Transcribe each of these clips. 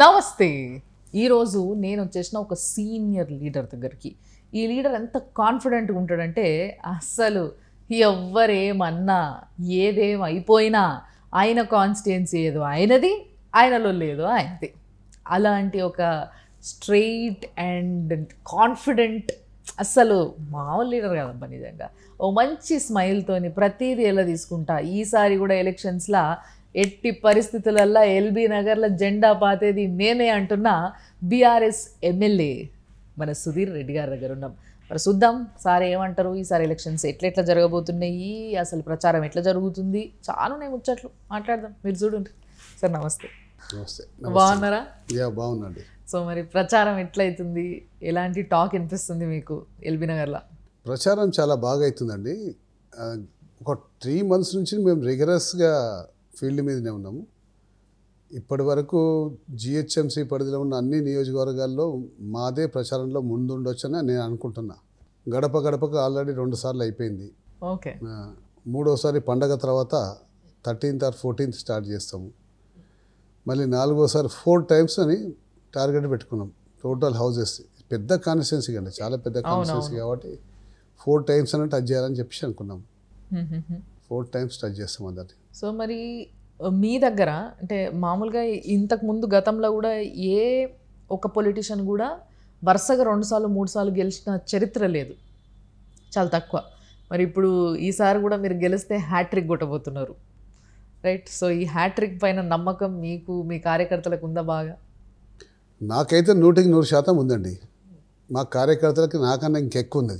నమస్తే ఈరోజు నేను వచ్చేసిన ఒక సీనియర్ లీడర్ దగ్గరికి ఈ లీడర్ ఎంత కాన్ఫిడెంట్గా ఉంటాడంటే అస్సలు ఎవ్వరేమన్నా ఏదేం ఆయన కాన్స్టిట్యున్సీ ఏదో ఆయనది ఆయనలో లేదో ఆయనది అలాంటి ఒక స్ట్రెయిట్ అండ్ కాన్ఫిడెంట్ అస్సలు మామూలు లీడర్ కదమ్మా నిజంగా ఓ మంచి స్మైల్తోని ప్రతిదీ ఎలా తీసుకుంటా ఈసారి కూడా ఎలక్షన్స్లో ఎట్టి పరిస్థితులల్లో ఎల్బీ నగర్లో జెండా పాతేది నేనే అంటున్న బీఆర్ఎస్ ఎమ్మెల్యే మన సుధీర్ రెడ్డి గారి దగ్గర ఉన్నాం మరి చూద్దాం సార్ ఏమంటారు ఈసారి ఎలక్షన్స్ ఎట్లెట్లా జరగబోతున్నాయి అసలు ప్రచారం ఎట్లా జరుగుతుంది చాలానే ముచ్చట్లు మాట్లాడదాం మీరు చూడండి సార్ నమస్తే నమస్తే బాగున్నారా బాగున్నాండి సో మరి ప్రచారం ఎట్లయితుంది ఎలాంటి టాక్ వినిపిస్తుంది మీకు ఎల్బీ నగర్లో ప్రచారం చాలా బాగా అవుతుందండి ఒక త్రీ మంత్స్ నుంచి మేము రెగ్యులర్స్గా ఫీల్డ్ మీదనే ఉన్నాము ఇప్పటి వరకు జిహెచ్ఎంసీ పరిధిలో ఉన్న అన్ని నియోజకవర్గాల్లో మాదే ప్రచారంలో ముందుండొచ్చని నేను అనుకుంటున్నా గడప గడపకు ఆల్రెడీ రెండు సార్లు అయిపోయింది ఓకే మూడోసారి పండగ తర్వాత థర్టీన్త్ ఆర్ ఫోర్టీన్త్ స్టార్ట్ చేస్తాము మళ్ళీ నాలుగోసారి ఫోర్ టైమ్స్ అని టార్గెట్ పెట్టుకున్నాం టోటల్ హౌజెస్ పెద్ద కాన్స్టిట్యున్సీ కండి చాలా పెద్ద కాన్స్టిట్యున్సీ కాబట్టి ఫోర్ టైమ్స్ అని టచ్ చేయాలని చెప్పేసి అనుకున్నాం ఫోర్ టైమ్స్ టచ్ చేస్తాం దాన్ని సో మరి మీ దగ్గర అంటే మామూలుగా ఇంతకు ముందు గతంలో కూడా ఏ ఒక పొలిటీషియన్ కూడా వరుసగా రెండుసార్లు మూడుసార్లు గెలిచిన చరిత్ర లేదు చాలా తక్కువ మరి ఇప్పుడు ఈసారి కూడా మీరు గెలిస్తే హ్యాట్రిక్ కొట్టబోతున్నారు రైట్ సో ఈ హ్యాట్రిక్ పైన నమ్మకం మీకు మీ కార్యకర్తలకు ఉందా బాగా నాకైతే నూటికి నూరు శాతం ఉందండి మా కార్యకర్తలకి నాకన్నా ఇంకెక్కువ ఉంది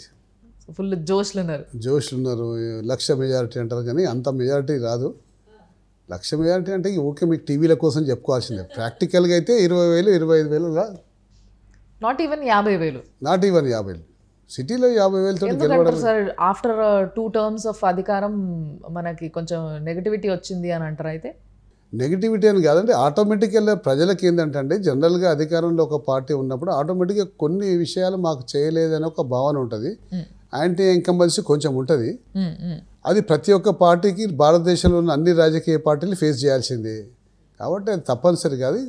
ఫుల్ జోష్లు ఉన్నారు జోష్లు ఉన్నారు లక్ష మెజారిటీ అంటారు కానీ అంత మెజారిటీ రాదు లక్ష మెజారిటీ అంటే ఓకే మీకు టీవీల కోసం చెప్పుకోవాల్సిందే ప్రాక్టికల్గా అయితే ఇరవై వేలు ఇరవై ఐదు వేలు నాట్ ఈవెన్ యాభై వేలు నాట్ ఈవెన్ యాభై వేలు సిటీలో యాభై వేలతో sir after two terms of అధికారం మనకి కొంచెం నెగిటివిటీ వచ్చింది అని అంటారు అయితే నెగిటివిటీ అని కాదంటే ఆటోమేటిక్గా ప్రజలకి ఏంటంటే జనరల్గా అధికారంలో ఒక పార్టీ ఉన్నప్పుడు ఆటోమేటిక్గా కొన్ని విషయాలు మాకు చేయలేదనే ఒక భావన ఉంటుంది hmm. యాంటీ ఇన్కంబెన్సీ కొంచెం ఉంటుంది అది ప్రతి ఒక్క పార్టీకి భారతదేశంలో ఉన్న అన్ని రాజకీయ పార్టీలు ఫేస్ చేయాల్సిందే కాబట్టి అది తప్పనిసరి కాదు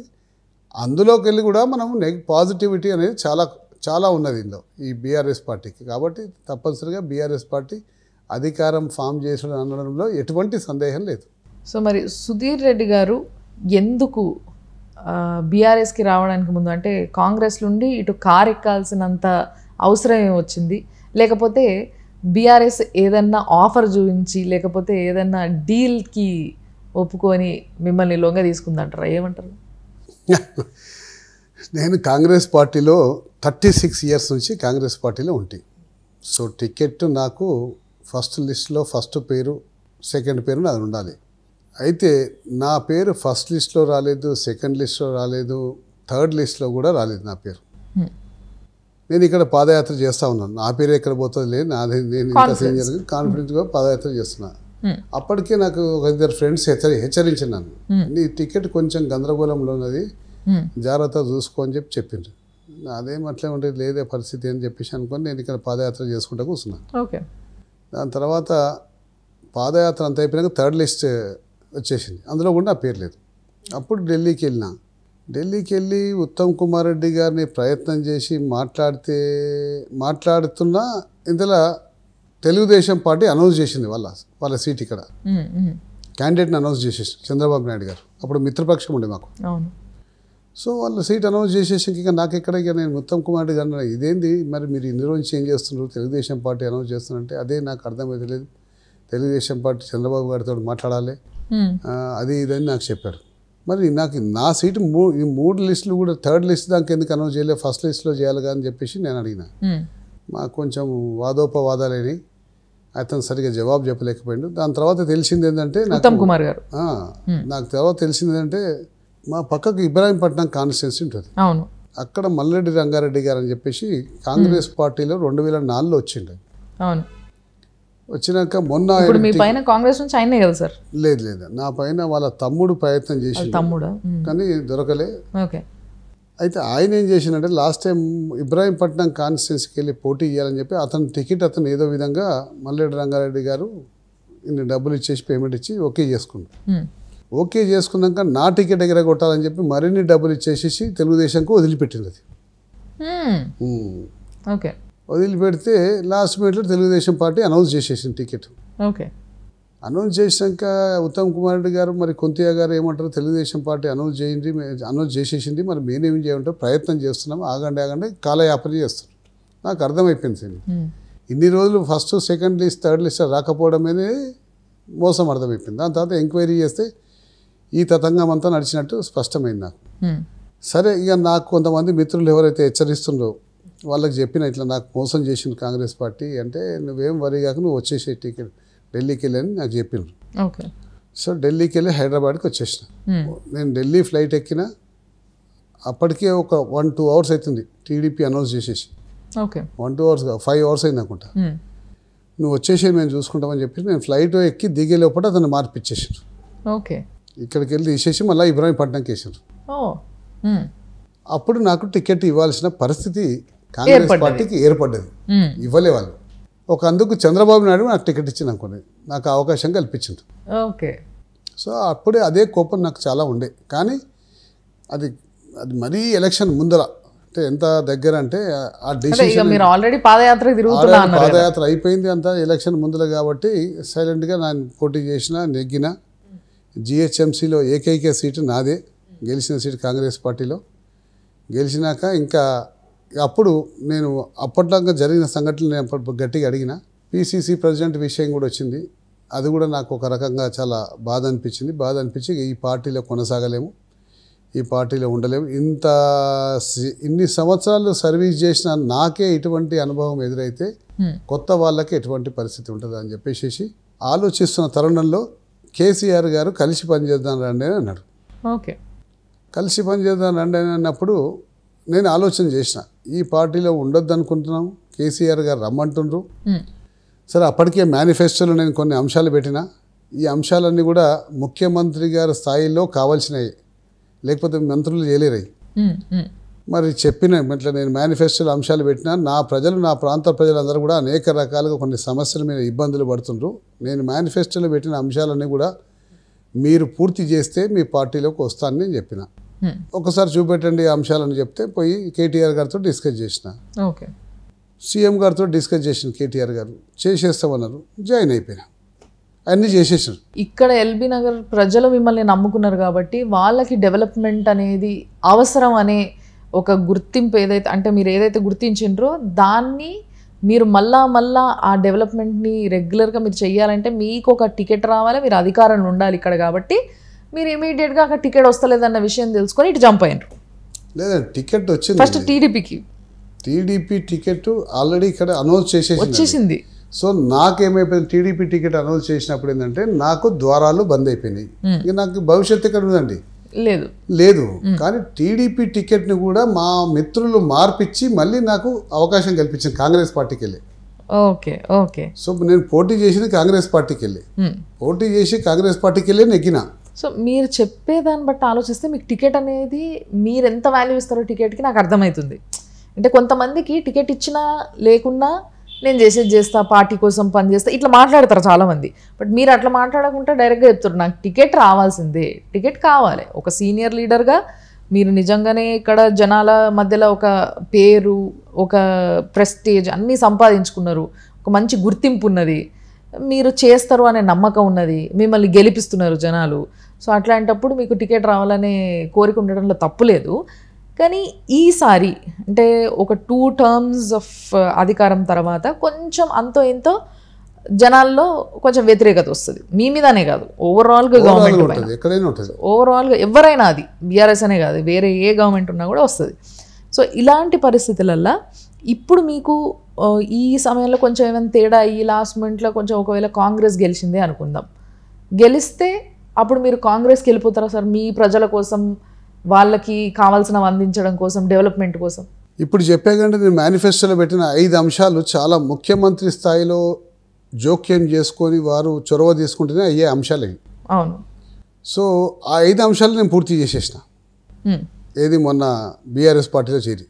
అందులోకి వెళ్ళి కూడా మనం పాజిటివిటీ అనేది చాలా చాలా ఉన్నది ఇందులో ఈ బీఆర్ఎస్ పార్టీకి కాబట్టి తప్పనిసరిగా బీఆర్ఎస్ పార్టీ అధికారం ఫామ్ చేసిన అనడంలో ఎటువంటి సందేహం లేదు సో మరి సుధీర్ రెడ్డి గారు ఎందుకు బీఆర్ఎస్కి రావడానికి ముందు అంటే కాంగ్రెస్ నుండి ఇటు కారు ఎక్కాల్సినంత అవసరం వచ్చింది లేకపోతే బీఆర్ఎస్ ఏదన్నా ఆఫర్ చూపించి లేకపోతే ఏదన్నా డీల్కి ఒప్పుకొని మిమ్మల్ని లొంగ తీసుకుందంటారా ఏమంటారు నేను కాంగ్రెస్ పార్టీలో థర్టీ సిక్స్ ఇయర్స్ నుంచి కాంగ్రెస్ పార్టీలో ఉంటి సో టికెట్ నాకు ఫస్ట్ లిస్ట్లో ఫస్ట్ పేరు సెకండ్ పేరు నాది ఉండాలి అయితే నా పేరు ఫస్ట్ లిస్ట్లో రాలేదు సెకండ్ లిస్ట్లో రాలేదు థర్డ్ లిస్ట్లో కూడా రాలేదు నా పేరు నేను ఇక్కడ పాదయాత్ర చేస్తా ఉన్నాను నా పేరు ఎక్కడ పోతుంది లేదు నాది నేను ఇంత సీనియర్ కాన్ఫిడెంట్గా పాదయాత్ర చేస్తున్నాను hmm. అప్పటికే నాకు ఒక ఇద్దరు ఫ్రెండ్స్ హెచ్చరి హెచ్చరించినాను నన్ను hmm. నీ టికెట్ కొంచెం గందరగోళంలో ఉన్నది hmm. జాగ్రత్త చూసుకో అని చెప్పి చెప్పిండ్రు అదేం అట్లే ఉంటుంది లేదే పరిస్థితి అని చెప్పేసి అనుకుని నేను ఇక్కడ పాదయాత్ర చేసుకుంటా కూర్చున్నాను దాని తర్వాత పాదయాత్ర అంత అయిపోయినాక థర్డ్ లిస్ట్ వచ్చేసింది అందులో కూడా నా పేరు లేదు అప్పుడు ఢిల్లీకి వెళ్ళినా ఢిల్లీకి వెళ్ళి ఉత్తమ్ కుమార్ రెడ్డి గారిని ప్రయత్నం చేసి మాట్లాడితే మాట్లాడుతున్నా ఇందులో తెలుగుదేశం పార్టీ అనౌన్స్ చేసింది వాళ్ళ వాళ్ళ సీట్ ఇక్కడ క్యాండిడేట్ని అనౌన్స్ చేసేసి చంద్రబాబు నాయుడు గారు అప్పుడు మిత్రపక్షం ఉండే మాకు సో వాళ్ళ సీట్ అనౌన్స్ చేసేసి ఇక నాకు ఇక్కడ ఇక నేను ఉత్తమ్ కుమార్ రెడ్డి అన్న ఇదేంది మరి మీరు ఇన్ని రోజు ఏం చేస్తున్నారు తెలుగుదేశం పార్టీ అనౌన్స్ చేస్తున్నారంటే అదే నాకు అర్థమవుతలేదు తెలుగుదేశం పార్టీ చంద్రబాబు గారితో మాట్లాడాలి అది ఇదని నాకు చెప్పాడు మరి నాకు నా సీటు మూ ఈ మూడు లిస్టులు కూడా థర్డ్ లిస్ట్ దానికి ఎందుకు అనౌన్స్ చేయలేదు ఫస్ట్ లిస్ట్లో చేయాలి అని చెప్పేసి నేను అడిగిన మాకు కొంచెం వాదోపవాదాలని అతను సరిగ్గా జవాబు చెప్పలేకపోయాడు దాని తర్వాత తెలిసింది ఏంటంటే ఉత్తమ్ కుమార్ గారు నాకు తర్వాత తెలిసింది ఏంటంటే మా పక్కకు ఇబ్రాహీంపట్నం కాన్స్టిట్యున్సీ ఉంటుంది అవును అక్కడ మల్లెడ్డి రంగారెడ్డి గారు అని చెప్పేసి కాంగ్రెస్ పార్టీలో రెండు వేల నాలుగులో వచ్చిండు అవును వచ్చినాక మొన్న మీ పైన కాంగ్రెస్ నుంచి ఆయన కదా సార్ లేదు లేదు నా పైన వాళ్ళ తమ్ముడు ప్రయత్నం చేసి తమ్ముడు కానీ దొరకలే ఓకే అయితే ఆయన ఏం చేసిందంటే లాస్ట్ టైం ఇబ్రాహీంపట్నం కాన్స్టిట్యున్సీకి వెళ్ళి పోటీ ఇవ్వాలని చెప్పి అతని టికెట్ అతను ఏదో విధంగా మల్లెడ్డి రంగారెడ్డి గారు ఇన్ని డబ్బులు ఇచ్చేసి పేమెంట్ ఇచ్చి ఓకే చేసుకున్నాడు ఓకే చేసుకున్నాక నా టికెట్ దగ్గర కొట్టాలని చెప్పి మరిన్ని డబ్బులు ఇచ్చేసేసి తెలుగుదేశంకు వదిలిపెట్టింది అది ఓకే వదిలిపెడితే లాస్ట్ మినిట్లో తెలుగుదేశం పార్టీ అనౌన్స్ చేసేసింది టికెట్ ఓకే అనౌన్స్ చేసాక ఉత్తమ్ కుమార్ రెడ్డి గారు మరి కొంతయ్య గారు ఏమంటారు తెలుగుదేశం పార్టీ అనౌన్స్ చేయండి అనౌన్స్ చేసేసింది మరి మేనేం చేయమంటారు ప్రయత్నం చేస్తున్నాం ఆగండి ఆగండి కాలయాపన చేస్తున్నాం నాకు అర్థమైపోయింది hmm. ఇన్ని రోజులు first second list third list రాకపోవడమే మోసం అర్థమైపోయింది దాని తర్వాత ఎంక్వైరీ చేస్తే ఈ తతంగం అంతా నడిచినట్టు స్పష్టమైంది నాకు hmm. సరే ఇక నాకు కొంతమంది మిత్రులు ఎవరైతే హెచ్చరిస్తున్నారో వాళ్ళకి చెప్పిన ఇట్లా నాకు మోసం చేసింది కాంగ్రెస్ పార్టీ అంటే నువ్వేం వరి కాక నువ్వు వచ్చేసే టికెట్ ఢిల్లీకి వెళ్ళి అని నాకు చెప్పిండ్రు ఓకే సో ఢిల్లీకి వెళ్ళి హైదరాబాద్కి వచ్చేసిన hmm. నేను ఢిల్లీ ఫ్లైట్ ఎక్కిన అప్పటికే ఒక వన్ టూ అవర్స్ అవుతుంది టీడీపీ అనౌన్స్ చేసేసి okay one two hours five hours అయింది అనుకుంటా hmm. నువ్వు వచ్చేసి మేము చూసుకుంటామని చెప్పి నేను ఫ్లైట్ ఎక్కి దిగే లోపల అతను మార్పిచ్చేసాను ఓకే ఇక్కడికి వెళ్ళి తీసేసి మళ్ళీ ఇబ్రాహీంపట్నంకి వేసాను hmm. అప్పుడు నాకు టికెట్ ఇవ్వాల్సిన పరిస్థితి కాంగ్రెస్ పార్టీకి ఏర్పడ్డది ఇవ్వలే వాళ్ళు ఒక అందుకు చంద్రబాబు నాయుడు నాకు టికెట్ ఇచ్చింది అనుకోండి నాకు అవకాశం కల్పించింది ఓకే సో అప్పుడే అదే కోపం నాకు చాలా ఉండే కానీ అది అది మరీ ఎలక్షన్ ముందర అంటే ఎంత దగ్గర అంటే ఆ డిసిషన్ మీరు ఆల్రెడీ పాదయాత్ర పాదయాత్ర అయిపోయింది అంత ఎలక్షన్ ముందర కాబట్టి సైలెంట్గా నేను పోటీ చేసిన నెగ్గిన జిహెచ్ఎంసీలో ఏకైక సీటు నాదే గెలిచిన సీటు కాంగ్రెస్ పార్టీలో గెలిచినాక ఇంకా అప్పుడు నేను అప్పట్లాగా జరిగిన సంఘటనలు నేను అప్పుడు గట్టిగా అడిగిన పిసిసి ప్రెసిడెంట్ విషయం కూడా వచ్చింది అది కూడా నాకు ఒక రకంగా చాలా బాధ అనిపించింది బాధ అనిపించి ఈ పార్టీలో కొనసాగలేము ఈ పార్టీలో ఉండలేము ఇంత ఇన్ని సంవత్సరాలు సర్వీస్ చేసిన నాకే ఇటువంటి అనుభవం ఎదురైతే hmm. కొత్త వాళ్ళకి ఎటువంటి పరిస్థితి ఉంటుంది అని చెప్పేసి ఆలోచిస్తున్న తరుణంలో కేసీఆర్ గారు కలిసి పనిచేద్దాం రండి అని అన్నాడు ఓకే కలిసి పనిచేద్దాం రండి అని అన్నప్పుడు నేను ఆలోచన చేసిన ఈ పార్టీలో ఉండొద్దు అనుకుంటున్నాం కేసీఆర్ గారు రమ్మంటుండ్రు సరే అప్పటికే మేనిఫెస్టోలో నేను కొన్ని అంశాలు పెట్టిన ఈ అంశాలన్నీ కూడా ముఖ్యమంత్రి గారి స్థాయిలో కావాల్సినవి లేకపోతే మంత్రులు చేయలేరయి మరి చెప్పిన ఇట్లా నేను మేనిఫెస్టోలో అంశాలు పెట్టినా నా ప్రజలు నా ప్రాంత ప్రజలందరూ కూడా అనేక రకాలుగా కొన్ని సమస్యల మీద ఇబ్బందులు పడుతుండ్రు నేను మేనిఫెస్టోలో పెట్టిన అంశాలన్నీ కూడా మీరు పూర్తి చేస్తే మీ పార్టీలోకి వస్తానని చెప్పిన ఒకసారి చూపెట్టండి అంశాలని చెప్తే పోయి కేటీఆర్ గారితో డిస్కస్ చేసిన ఓకే సీఎం గారితో డిస్కస్ చేసిన కేటీఆర్ గారు చేసేస్తామన్నారు జాయిన్ అయిపోయినా అన్నీ చేసేసారు ఇక్కడ ఎల్బీ నగర్ ప్రజలు మిమ్మల్ని నమ్ముకున్నారు కాబట్టి వాళ్ళకి డెవలప్మెంట్ అనేది అవసరం అనే ఒక గుర్తింపు ఏదైతే అంటే మీరు ఏదైతే గుర్తించిండ్రో దాన్ని మీరు మళ్ళా మళ్ళా ఆ డెవలప్మెంట్ని రెగ్యులర్గా మీరు చెయ్యాలంటే మీకు ఒక టికెట్ రావాలి మీరు అధికారంలో ఉండాలి ఇక్కడ కాబట్టి మీరు ఇమీడియట్గా అక్కడ టికెట్ వస్తలేదన్న విషయం తెలుసుకొని ఇటు జంప్ అయ్యారు లేదండి టికెట్ వచ్చింది ఫస్ట్ టీడీపీకి టీడీపీ టికెట్ ఆల్రెడీ ఇక్కడ అనౌన్స్ చేసే వచ్చేసింది సో నాకేమైపోయింది టీడీపీ టికెట్ అనౌన్స్ చేసినప్పుడు ఏంటంటే నాకు ద్వారాలు బంద్ అయిపోయినాయి hmm. ఇక నాకు భవిష్యత్తు ఇక్కడ ఉందండి లేదు లేదు hmm. కానీ టీడీపీ టికెట్ని కూడా మా మిత్రులు మార్పిచ్చి మళ్ళీ నాకు అవకాశం కల్పించింది కాంగ్రెస్ పార్టీకి వెళ్ళి ఓకే ఓకే సో నేను పోటీ చేసింది కాంగ్రెస్ పార్టీకి వెళ్ళి hmm. పోటీ చేసి కాంగ్రెస్ పార్టీకి వెళ్ళి నెగ్గినా సో మీరు చెప్పేదాన్ని బట్టి ఆలోచిస్తే మీకు టికెట్ అనేది మీరు ఎంత వాల్యూ ఇస్తారో టికెట్కి నాకు అర్థమవుతుంది అంటే కొంతమందికి టికెట్ ఇచ్చినా లేకున్నా నేను చేసేది చేస్తా పార్టీ కోసం పని చేస్తా ఇట్లా మాట్లాడతారు చాలామంది బట్ మీరు అట్లా మాట్లాడకుండా డైరెక్ట్గా చెప్తారు నాకు టికెట్ రావాల్సిందే టికెట్ కావాలి ఒక సీనియర్ లీడర్గా మీరు నిజంగానే ఇక్కడ జనాల మధ్యలో ఒక పేరు ఒక ప్రెస్టేజ్ అన్నీ సంపాదించుకున్నారు ఒక మంచి గుర్తింపు ఉన్నది మీరు చేస్తారు అనే నమ్మకం ఉన్నది మిమ్మల్ని గెలిపిస్తున్నారు జనాలు సో అట్లాంటప్పుడు మీకు టికెట్ రావాలనే కోరిక ఉండడంలో తప్పులేదు కానీ ఈసారి అంటే ఒక టూ టర్మ్స్ ఆఫ్ అధికారం తర్వాత కొంచెం అంతో ఇంతో జనాల్లో కొంచెం వ్యతిరేకత వస్తుంది మీ మీదనే కాదు ఓవరాల్గా గవర్నమెంట్ ఓవరాల్గా ఎవరైనా అది బీఆర్ఎస్ అనే కాదు వేరే ఏ గవర్నమెంట్ ఉన్నా కూడా వస్తుంది సో ఇలాంటి పరిస్థితులల్లో ఇప్పుడు మీకు ఈ సమయంలో కొంచెం ఏమైనా తేడా అయ్యి లాస్ట్ మినిట్లో కొంచెం ఒకవేళ కాంగ్రెస్ గెలిచిందే అనుకుందాం గెలిస్తే అప్పుడు మీరు కాంగ్రెస్కి వెళ్ళిపోతారా సార్ మీ ప్రజల కోసం వాళ్ళకి కావాల్సినవి అందించడం కోసం డెవలప్మెంట్ కోసం ఇప్పుడు కంటే నేను మేనిఫెస్టోలో పెట్టిన ఐదు అంశాలు చాలా ముఖ్యమంత్రి స్థాయిలో జోక్యం చేసుకొని వారు చొరవ తీసుకుంటేనే అయ్యే అంశాలే అవును సో ఆ ఐదు అంశాలు నేను పూర్తి చేసేసిన ఏది మొన్న బీఆర్ఎస్ పార్టీలో చేరి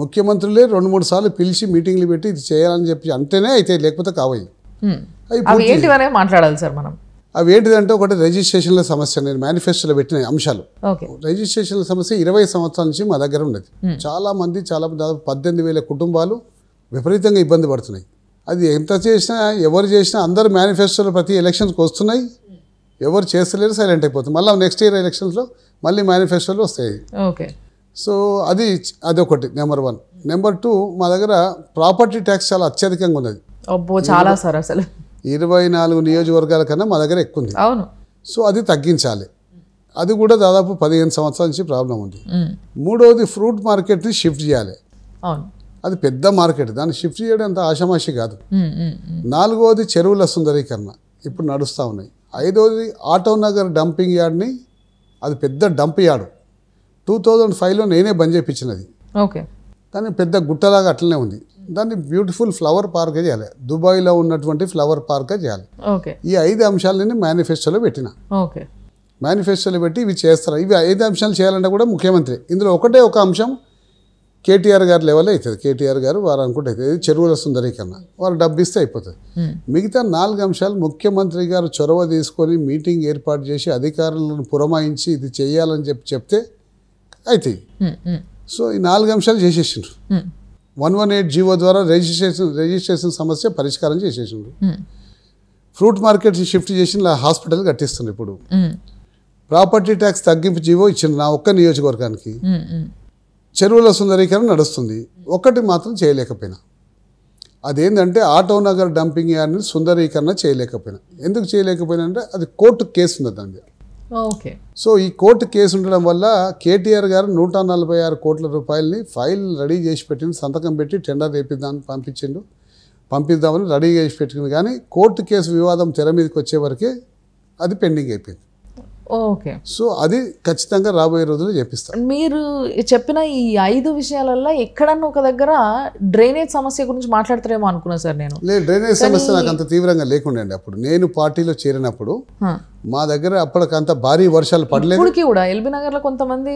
ముఖ్యమంత్రులే రెండు మూడు సార్లు పిలిచి మీటింగ్లు పెట్టి ఇది చేయాలని చెప్పి అంటేనే అయితే లేకపోతే కావాలి మాట్లాడాలి సార్ మనం అవి ఏంటిదంటే ఒకటి రిజిస్ట్రేషన్ల సమస్య నేను మేనిఫెస్టోలో పెట్టిన అంశాలు రిజిస్ట్రేషన్ల సమస్య ఇరవై సంవత్సరాల నుంచి మా దగ్గర ఉండేది చాలా మంది చాలా దాదాపు పద్దెనిమిది వేల కుటుంబాలు విపరీతంగా ఇబ్బంది పడుతున్నాయి అది ఎంత చేసినా ఎవరు చేసినా అందరు మేనిఫెస్టోలు ప్రతి ఎలక్షన్స్కి వస్తున్నాయి ఎవరు చేస్తలేరు సైలెంట్ అయిపోతుంది మళ్ళీ నెక్స్ట్ ఇయర్ ఎలక్షన్స్లో మళ్ళీ మేనిఫెస్టోలు వస్తాయి ఓకే సో అది అదొకటి నెంబర్ వన్ నెంబర్ టూ మా దగ్గర ప్రాపర్టీ ట్యాక్స్ చాలా అత్యధికంగా ఉన్నది చాలా సార్ అసలు ఇరవై నాలుగు నియోజకవర్గాల కన్నా మా దగ్గర ఎక్కువ ఉంది అవును సో అది తగ్గించాలి అది కూడా దాదాపు పదిహేను సంవత్సరాల నుంచి ప్రాబ్లం ఉంది మూడవది ఫ్రూట్ మార్కెట్ని షిఫ్ట్ చేయాలి అది పెద్ద మార్కెట్ దాన్ని షిఫ్ట్ చేయడం అంత ఆషమాషి కాదు నాలుగవది చెరువుల సుందరీకరణ ఇప్పుడు నడుస్తూ ఉన్నాయి ఐదవది ఆటో నగర్ డంపింగ్ యార్డ్ని అది పెద్ద డంప్ యార్డు టూ థౌజండ్ ఫైవ్లో నేనే బంద్ చేయించినది ఓకే దాన్ని పెద్ద గుట్టలాగా అట్లనే ఉంది దాన్ని బ్యూటిఫుల్ ఫ్లవర్ పార్క్ చేయాలి దుబాయ్లో ఉన్నటువంటి ఫ్లవర్ పార్క్ చేయాలి ఈ ఐదు అంశాలని మేనిఫెస్టోలో పెట్టిన మేనిఫెస్టోలో పెట్టి ఇవి చేస్తారు ఇవి ఐదు అంశాలు చేయాలంటే కూడా ముఖ్యమంత్రి ఇందులో ఒకటే ఒక అంశం కేటీఆర్ గారు లెవెల్ అవుతుంది కేటీఆర్ గారు వారు అనుకుంటే అవుతుంది చెరువుల సుందరీకరణ వారు డబ్బిస్తే అయిపోతుంది hmm. మిగతా నాలుగు అంశాలు ముఖ్యమంత్రి గారు చొరవ తీసుకొని మీటింగ్ ఏర్పాటు చేసి అధికారులను పురమాయించి ఇది చేయాలని చెప్పి చెప్తే అవుతాయి సో ఈ నాలుగు అంశాలు చేసేసిండ్రు వన్ వన్ ఎయిట్ జీవో ద్వారా రిజిస్ట్రేషన్ రిజిస్ట్రేషన్ సమస్య పరిష్కారం చేసేసిండ్రు ఫ్రూట్ మార్కెట్ షిఫ్ట్ చేసిన హాస్పిటల్ కట్టిస్తుంది ఇప్పుడు ప్రాపర్టీ ట్యాక్స్ తగ్గింపు జీవో ఇచ్చింది నా ఒక్క నియోజకవర్గానికి చెరువుల సుందరీకరణ నడుస్తుంది ఒకటి మాత్రం చేయలేకపోయినా అదేంటంటే ఆటో నగర్ డంపింగ్ యార్డ్ని సుందరీకరణ చేయలేకపోయినా ఎందుకు చేయలేకపోయినా అంటే అది కోర్టు కేసు ఉంది దాని ఓకే సో ఈ కోర్టు కేసు ఉండడం వల్ల కేటీఆర్ గారు నూట నలభై ఆరు కోట్ల రూపాయలని ఫైల్ రెడీ చేసి పెట్టింది సంతకం పెట్టి టెండర్ వేపిద్దామని పంపించిండు పంపిద్దామని రెడీ చేసి పెట్టుకుంది కానీ కోర్టు కేసు వివాదం తెర మీదకి వచ్చే వరకే అది పెండింగ్ అయిపోయింది ఓకే సో అది ఖచ్చితంగా రాబోయే రోజుల్లో చెప్పిస్తాం మీరు చెప్పిన ఈ ఐదు విషయాలలో ఎక్కడన్నా ఒక దగ్గర డ్రైనేజ్ సమస్య గురించి మాట్లాడతారేమో అనుకున్నా సార్ నేను లేదు డ్రైనేజ్ సమస్య నాకు అంత తీవ్రంగా లేకుండా అప్పుడు నేను పార్టీలో చేరినప్పుడు మా దగ్గర అప్పటికంత భారీ వర్షాలు పడలేదు కూడా ఎల్బీ నగర్లో కొంతమంది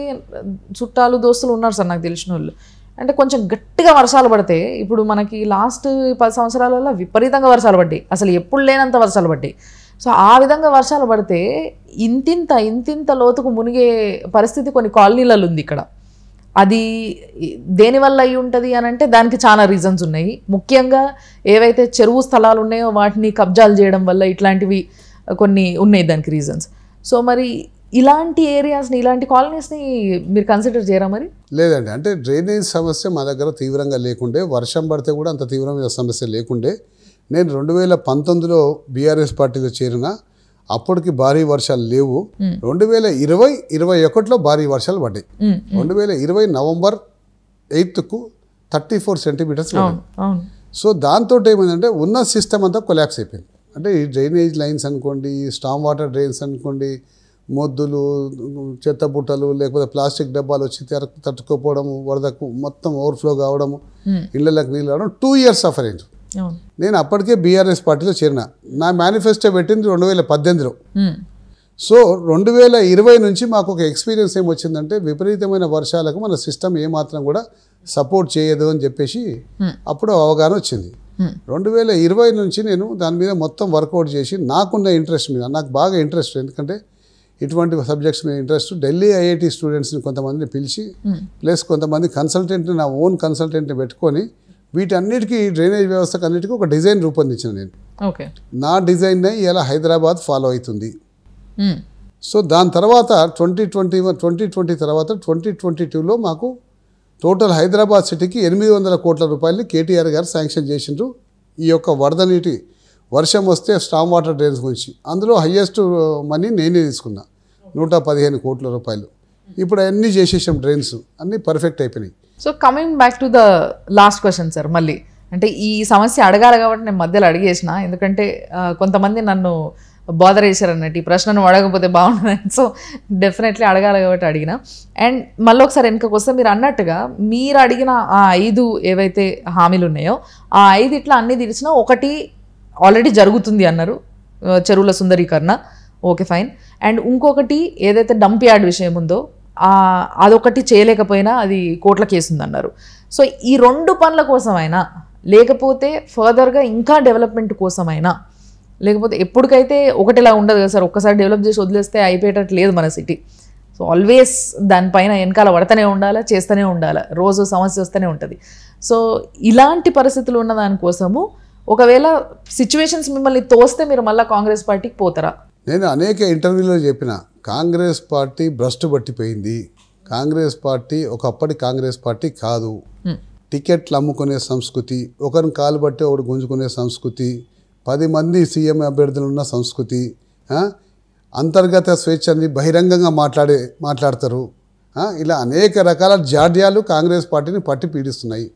చుట్టాలు దోస్తులు ఉన్నారు సార్ నాకు తెలిసిన వాళ్ళు అంటే కొంచెం గట్టిగా వర్షాలు పడితే ఇప్పుడు మనకి లాస్ట్ పది సంవత్సరాలలో విపరీతంగా వర్షాలు పడ్డాయి అసలు ఎప్పుడు లేనంత వర్షాలు పడ్డాయి సో ఆ విధంగా వర్షాలు పడితే ఇంతింత ఇంతింత లోతుకు మునిగే పరిస్థితి కొన్ని కాలనీలలో ఉంది ఇక్కడ అది దేనివల్ల అయి ఉంటుంది అని అంటే దానికి చాలా రీజన్స్ ఉన్నాయి ముఖ్యంగా ఏవైతే చెరువు స్థలాలు ఉన్నాయో వాటిని కబ్జాలు చేయడం వల్ల ఇట్లాంటివి కొన్ని ఉన్నాయి దానికి రీజన్స్ సో మరి ఇలాంటి ఏరియాస్ని ఇలాంటి కాలనీస్ని మీరు కన్సిడర్ చేయరా మరి లేదండి అంటే డ్రైనేజ్ సమస్య మా దగ్గర తీవ్రంగా లేకుండే వర్షం పడితే కూడా అంత తీవ్రమైన సమస్య లేకుండే నేను రెండు వేల పంతొమ్మిదిలో బీఆర్ఎస్ పార్టీలో చేరిన అప్పటికి భారీ వర్షాలు లేవు రెండు వేల ఇరవై ఇరవై ఒకటిలో భారీ వర్షాలు పడ్డాయి రెండు వేల ఇరవై నవంబర్ ఎయిత్కు థర్టీ ఫోర్ సెంటీమీటర్స్ సో దాంతో ఏమైందంటే ఉన్న సిస్టమ్ అంతా కొలాప్స్ అయిపోయింది అంటే ఈ డ్రైనేజ్ లైన్స్ అనుకోండి స్టామ్ వాటర్ డ్రైన్స్ అనుకోండి మొద్దులు చెత్త బుట్టలు లేకపోతే ప్లాస్టిక్ డబ్బాలు వచ్చి తట్టుకోపోవడం వరదకు మొత్తం ఓవర్ఫ్లో కావడము ఇళ్లలకు నీళ్ళు రావడం టూ ఇయర్స్ సఫరింగ్ నేను అప్పటికే బీఆర్ఎస్ పార్టీలో చేరిన నా మేనిఫెస్టో పెట్టింది రెండు వేల పద్దెనిమిదిలో సో రెండు వేల ఇరవై నుంచి మాకు ఒక ఎక్స్పీరియన్స్ ఏమొచ్చిందంటే విపరీతమైన వర్షాలకు మన సిస్టమ్ ఏమాత్రం కూడా సపోర్ట్ చేయదు అని చెప్పేసి అప్పుడు అవగాహన వచ్చింది రెండు వేల ఇరవై నుంచి నేను దాని మీద మొత్తం వర్కౌట్ చేసి నాకున్న ఇంట్రెస్ట్ మీద నాకు బాగా ఇంట్రెస్ట్ ఎందుకంటే ఇటువంటి సబ్జెక్ట్స్ మీద ఇంట్రెస్ట్ ఢిల్లీ ఐఐటి స్టూడెంట్స్ని కొంతమందిని పిలిచి ప్లస్ కొంతమంది కన్సల్టెంట్ని నా ఓన్ కన్సల్టెంట్ని పెట్టుకొని వీటన్నిటికీ డ్రైనేజ్ వ్యవస్థకు అన్నిటికీ ఒక డిజైన్ రూపొందించిన నేను ఓకే నా డిజైన్ ఇలా హైదరాబాద్ ఫాలో అవుతుంది సో దాని తర్వాత twenty twenty one twenty twenty తర్వాత ట్వంటీ ట్వంటీ టూలో మాకు టోటల్ హైదరాబాద్ సిటీకి ఎనిమిది వందల కోట్ల రూపాయలు కేటీఆర్ గారు శాంక్షన్ చేసిండ్రు ఈ యొక్క వరద నీటి వర్షం వస్తే స్టామ్ వాటర్ డ్రైన్స్ గురించి అందులో హయ్యెస్ట్ మనీ నేనే తీసుకున్నా నూట పదిహేను కోట్ల రూపాయలు ఇప్పుడు అన్నీ చేసేసాం డ్రైన్స్ అన్నీ పర్ఫెక్ట్ అయిపోయినాయి so coming back to the last question sir మళ్ళీ అంటే ఈ సమస్య అడగాలి కాబట్టి నేను మధ్యలో అడిగేసిన ఎందుకంటే కొంతమంది నన్ను బాధర్ అన్నట్టు ఈ ప్రశ్నను అడగకపోతే బాగుంటుంది సో డెఫినెట్లీ అడగాలి కాబట్టి అడిగిన అండ్ మళ్ళీ ఒకసారి వెనుకకు వస్తే మీరు అన్నట్టుగా మీరు అడిగిన ఆ ఐదు ఏవైతే హామీలు ఉన్నాయో ఆ ఐదు ఇట్లా అన్ని తీర్చినా ఒకటి ఆల్రెడీ జరుగుతుంది అన్నారు చెరువుల సుందరీకరణ ఓకే ఫైన్ అండ్ ఇంకొకటి ఏదైతే డంప్ యార్డ్ విషయం ఉందో అదొకటి చేయలేకపోయినా అది కోట్ల కేసు ఉందన్నారు సో ఈ రెండు పనుల కోసమైనా లేకపోతే ఫర్దర్గా ఇంకా డెవలప్మెంట్ కోసమైనా లేకపోతే ఎప్పటికైతే ఒకటిలా ఉండదు కదా సార్ ఒక్కసారి డెవలప్ చేసి వదిలేస్తే అయిపోయేటట్టు లేదు మన సిటీ సో ఆల్వేస్ దానిపైన వెనకాల పడతనే ఉండాలా చేస్తూనే ఉండాలా రోజు సమస్య వస్తూనే ఉంటుంది సో ఇలాంటి పరిస్థితులు ఉన్న దానికోసము ఒకవేళ సిచ్యువేషన్స్ మిమ్మల్ని తోస్తే మీరు మళ్ళీ కాంగ్రెస్ పార్టీకి పోతారా నేను అనేక ఇంటర్వ్యూలో చెప్పిన కాంగ్రెస్ పార్టీ భ్రష్టు పట్టిపోయింది కాంగ్రెస్ పార్టీ ఒకప్పటి కాంగ్రెస్ పార్టీ కాదు టికెట్లు అమ్ముకునే సంస్కృతి ఒకరిని కాలు బట్టి ఒకరు గుంజుకునే సంస్కృతి పది మంది సీఎం అభ్యర్థులు ఉన్న సంస్కృతి అంతర్గత స్వేచ్ఛని బహిరంగంగా మాట్లాడే మాట్లాడతారు ఇలా అనేక రకాల జాడ్యాలు కాంగ్రెస్ పార్టీని పట్టి పీడిస్తున్నాయి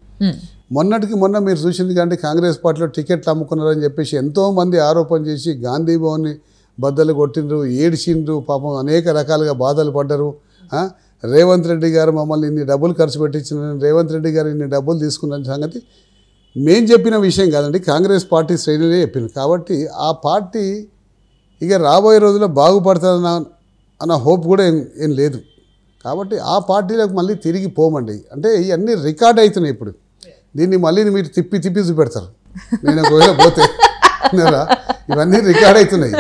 మొన్నటికి మొన్న మీరు చూసింది కానీ కాంగ్రెస్ పార్టీలో టికెట్లు అమ్ముకున్నారని చెప్పేసి ఎంతోమంది ఆరోపణ చేసి గాంధీభవన్ని బద్దలు కొట్టిండ్రు ఏడిచిండ్రు పాపం అనేక రకాలుగా బాధలు పడ్డరు రేవంత్ రెడ్డి గారు మమ్మల్ని ఇన్ని డబ్బులు ఖర్చు పెట్టించిన రేవంత్ రెడ్డి గారు ఇన్ని డబ్బులు తీసుకున్న సంగతి మేం చెప్పిన విషయం కాదండి కాంగ్రెస్ పార్టీ శ్రేణులే చెప్పింది కాబట్టి ఆ పార్టీ ఇక రాబోయే రోజుల్లో బాగుపడుతుందన్న అన్న హోప్ కూడా ఏం ఏం లేదు కాబట్టి ఆ పార్టీలకు మళ్ళీ తిరిగి పోమండి అంటే ఇవన్నీ రికార్డ్ అవుతున్నాయి ఇప్పుడు దీన్ని మళ్ళీ మీరు తిప్పి తిప్పి చూపెడతారు నేను ఒకవేళ పోతే ఇవన్నీ రికార్డ్ అవుతున్నాయి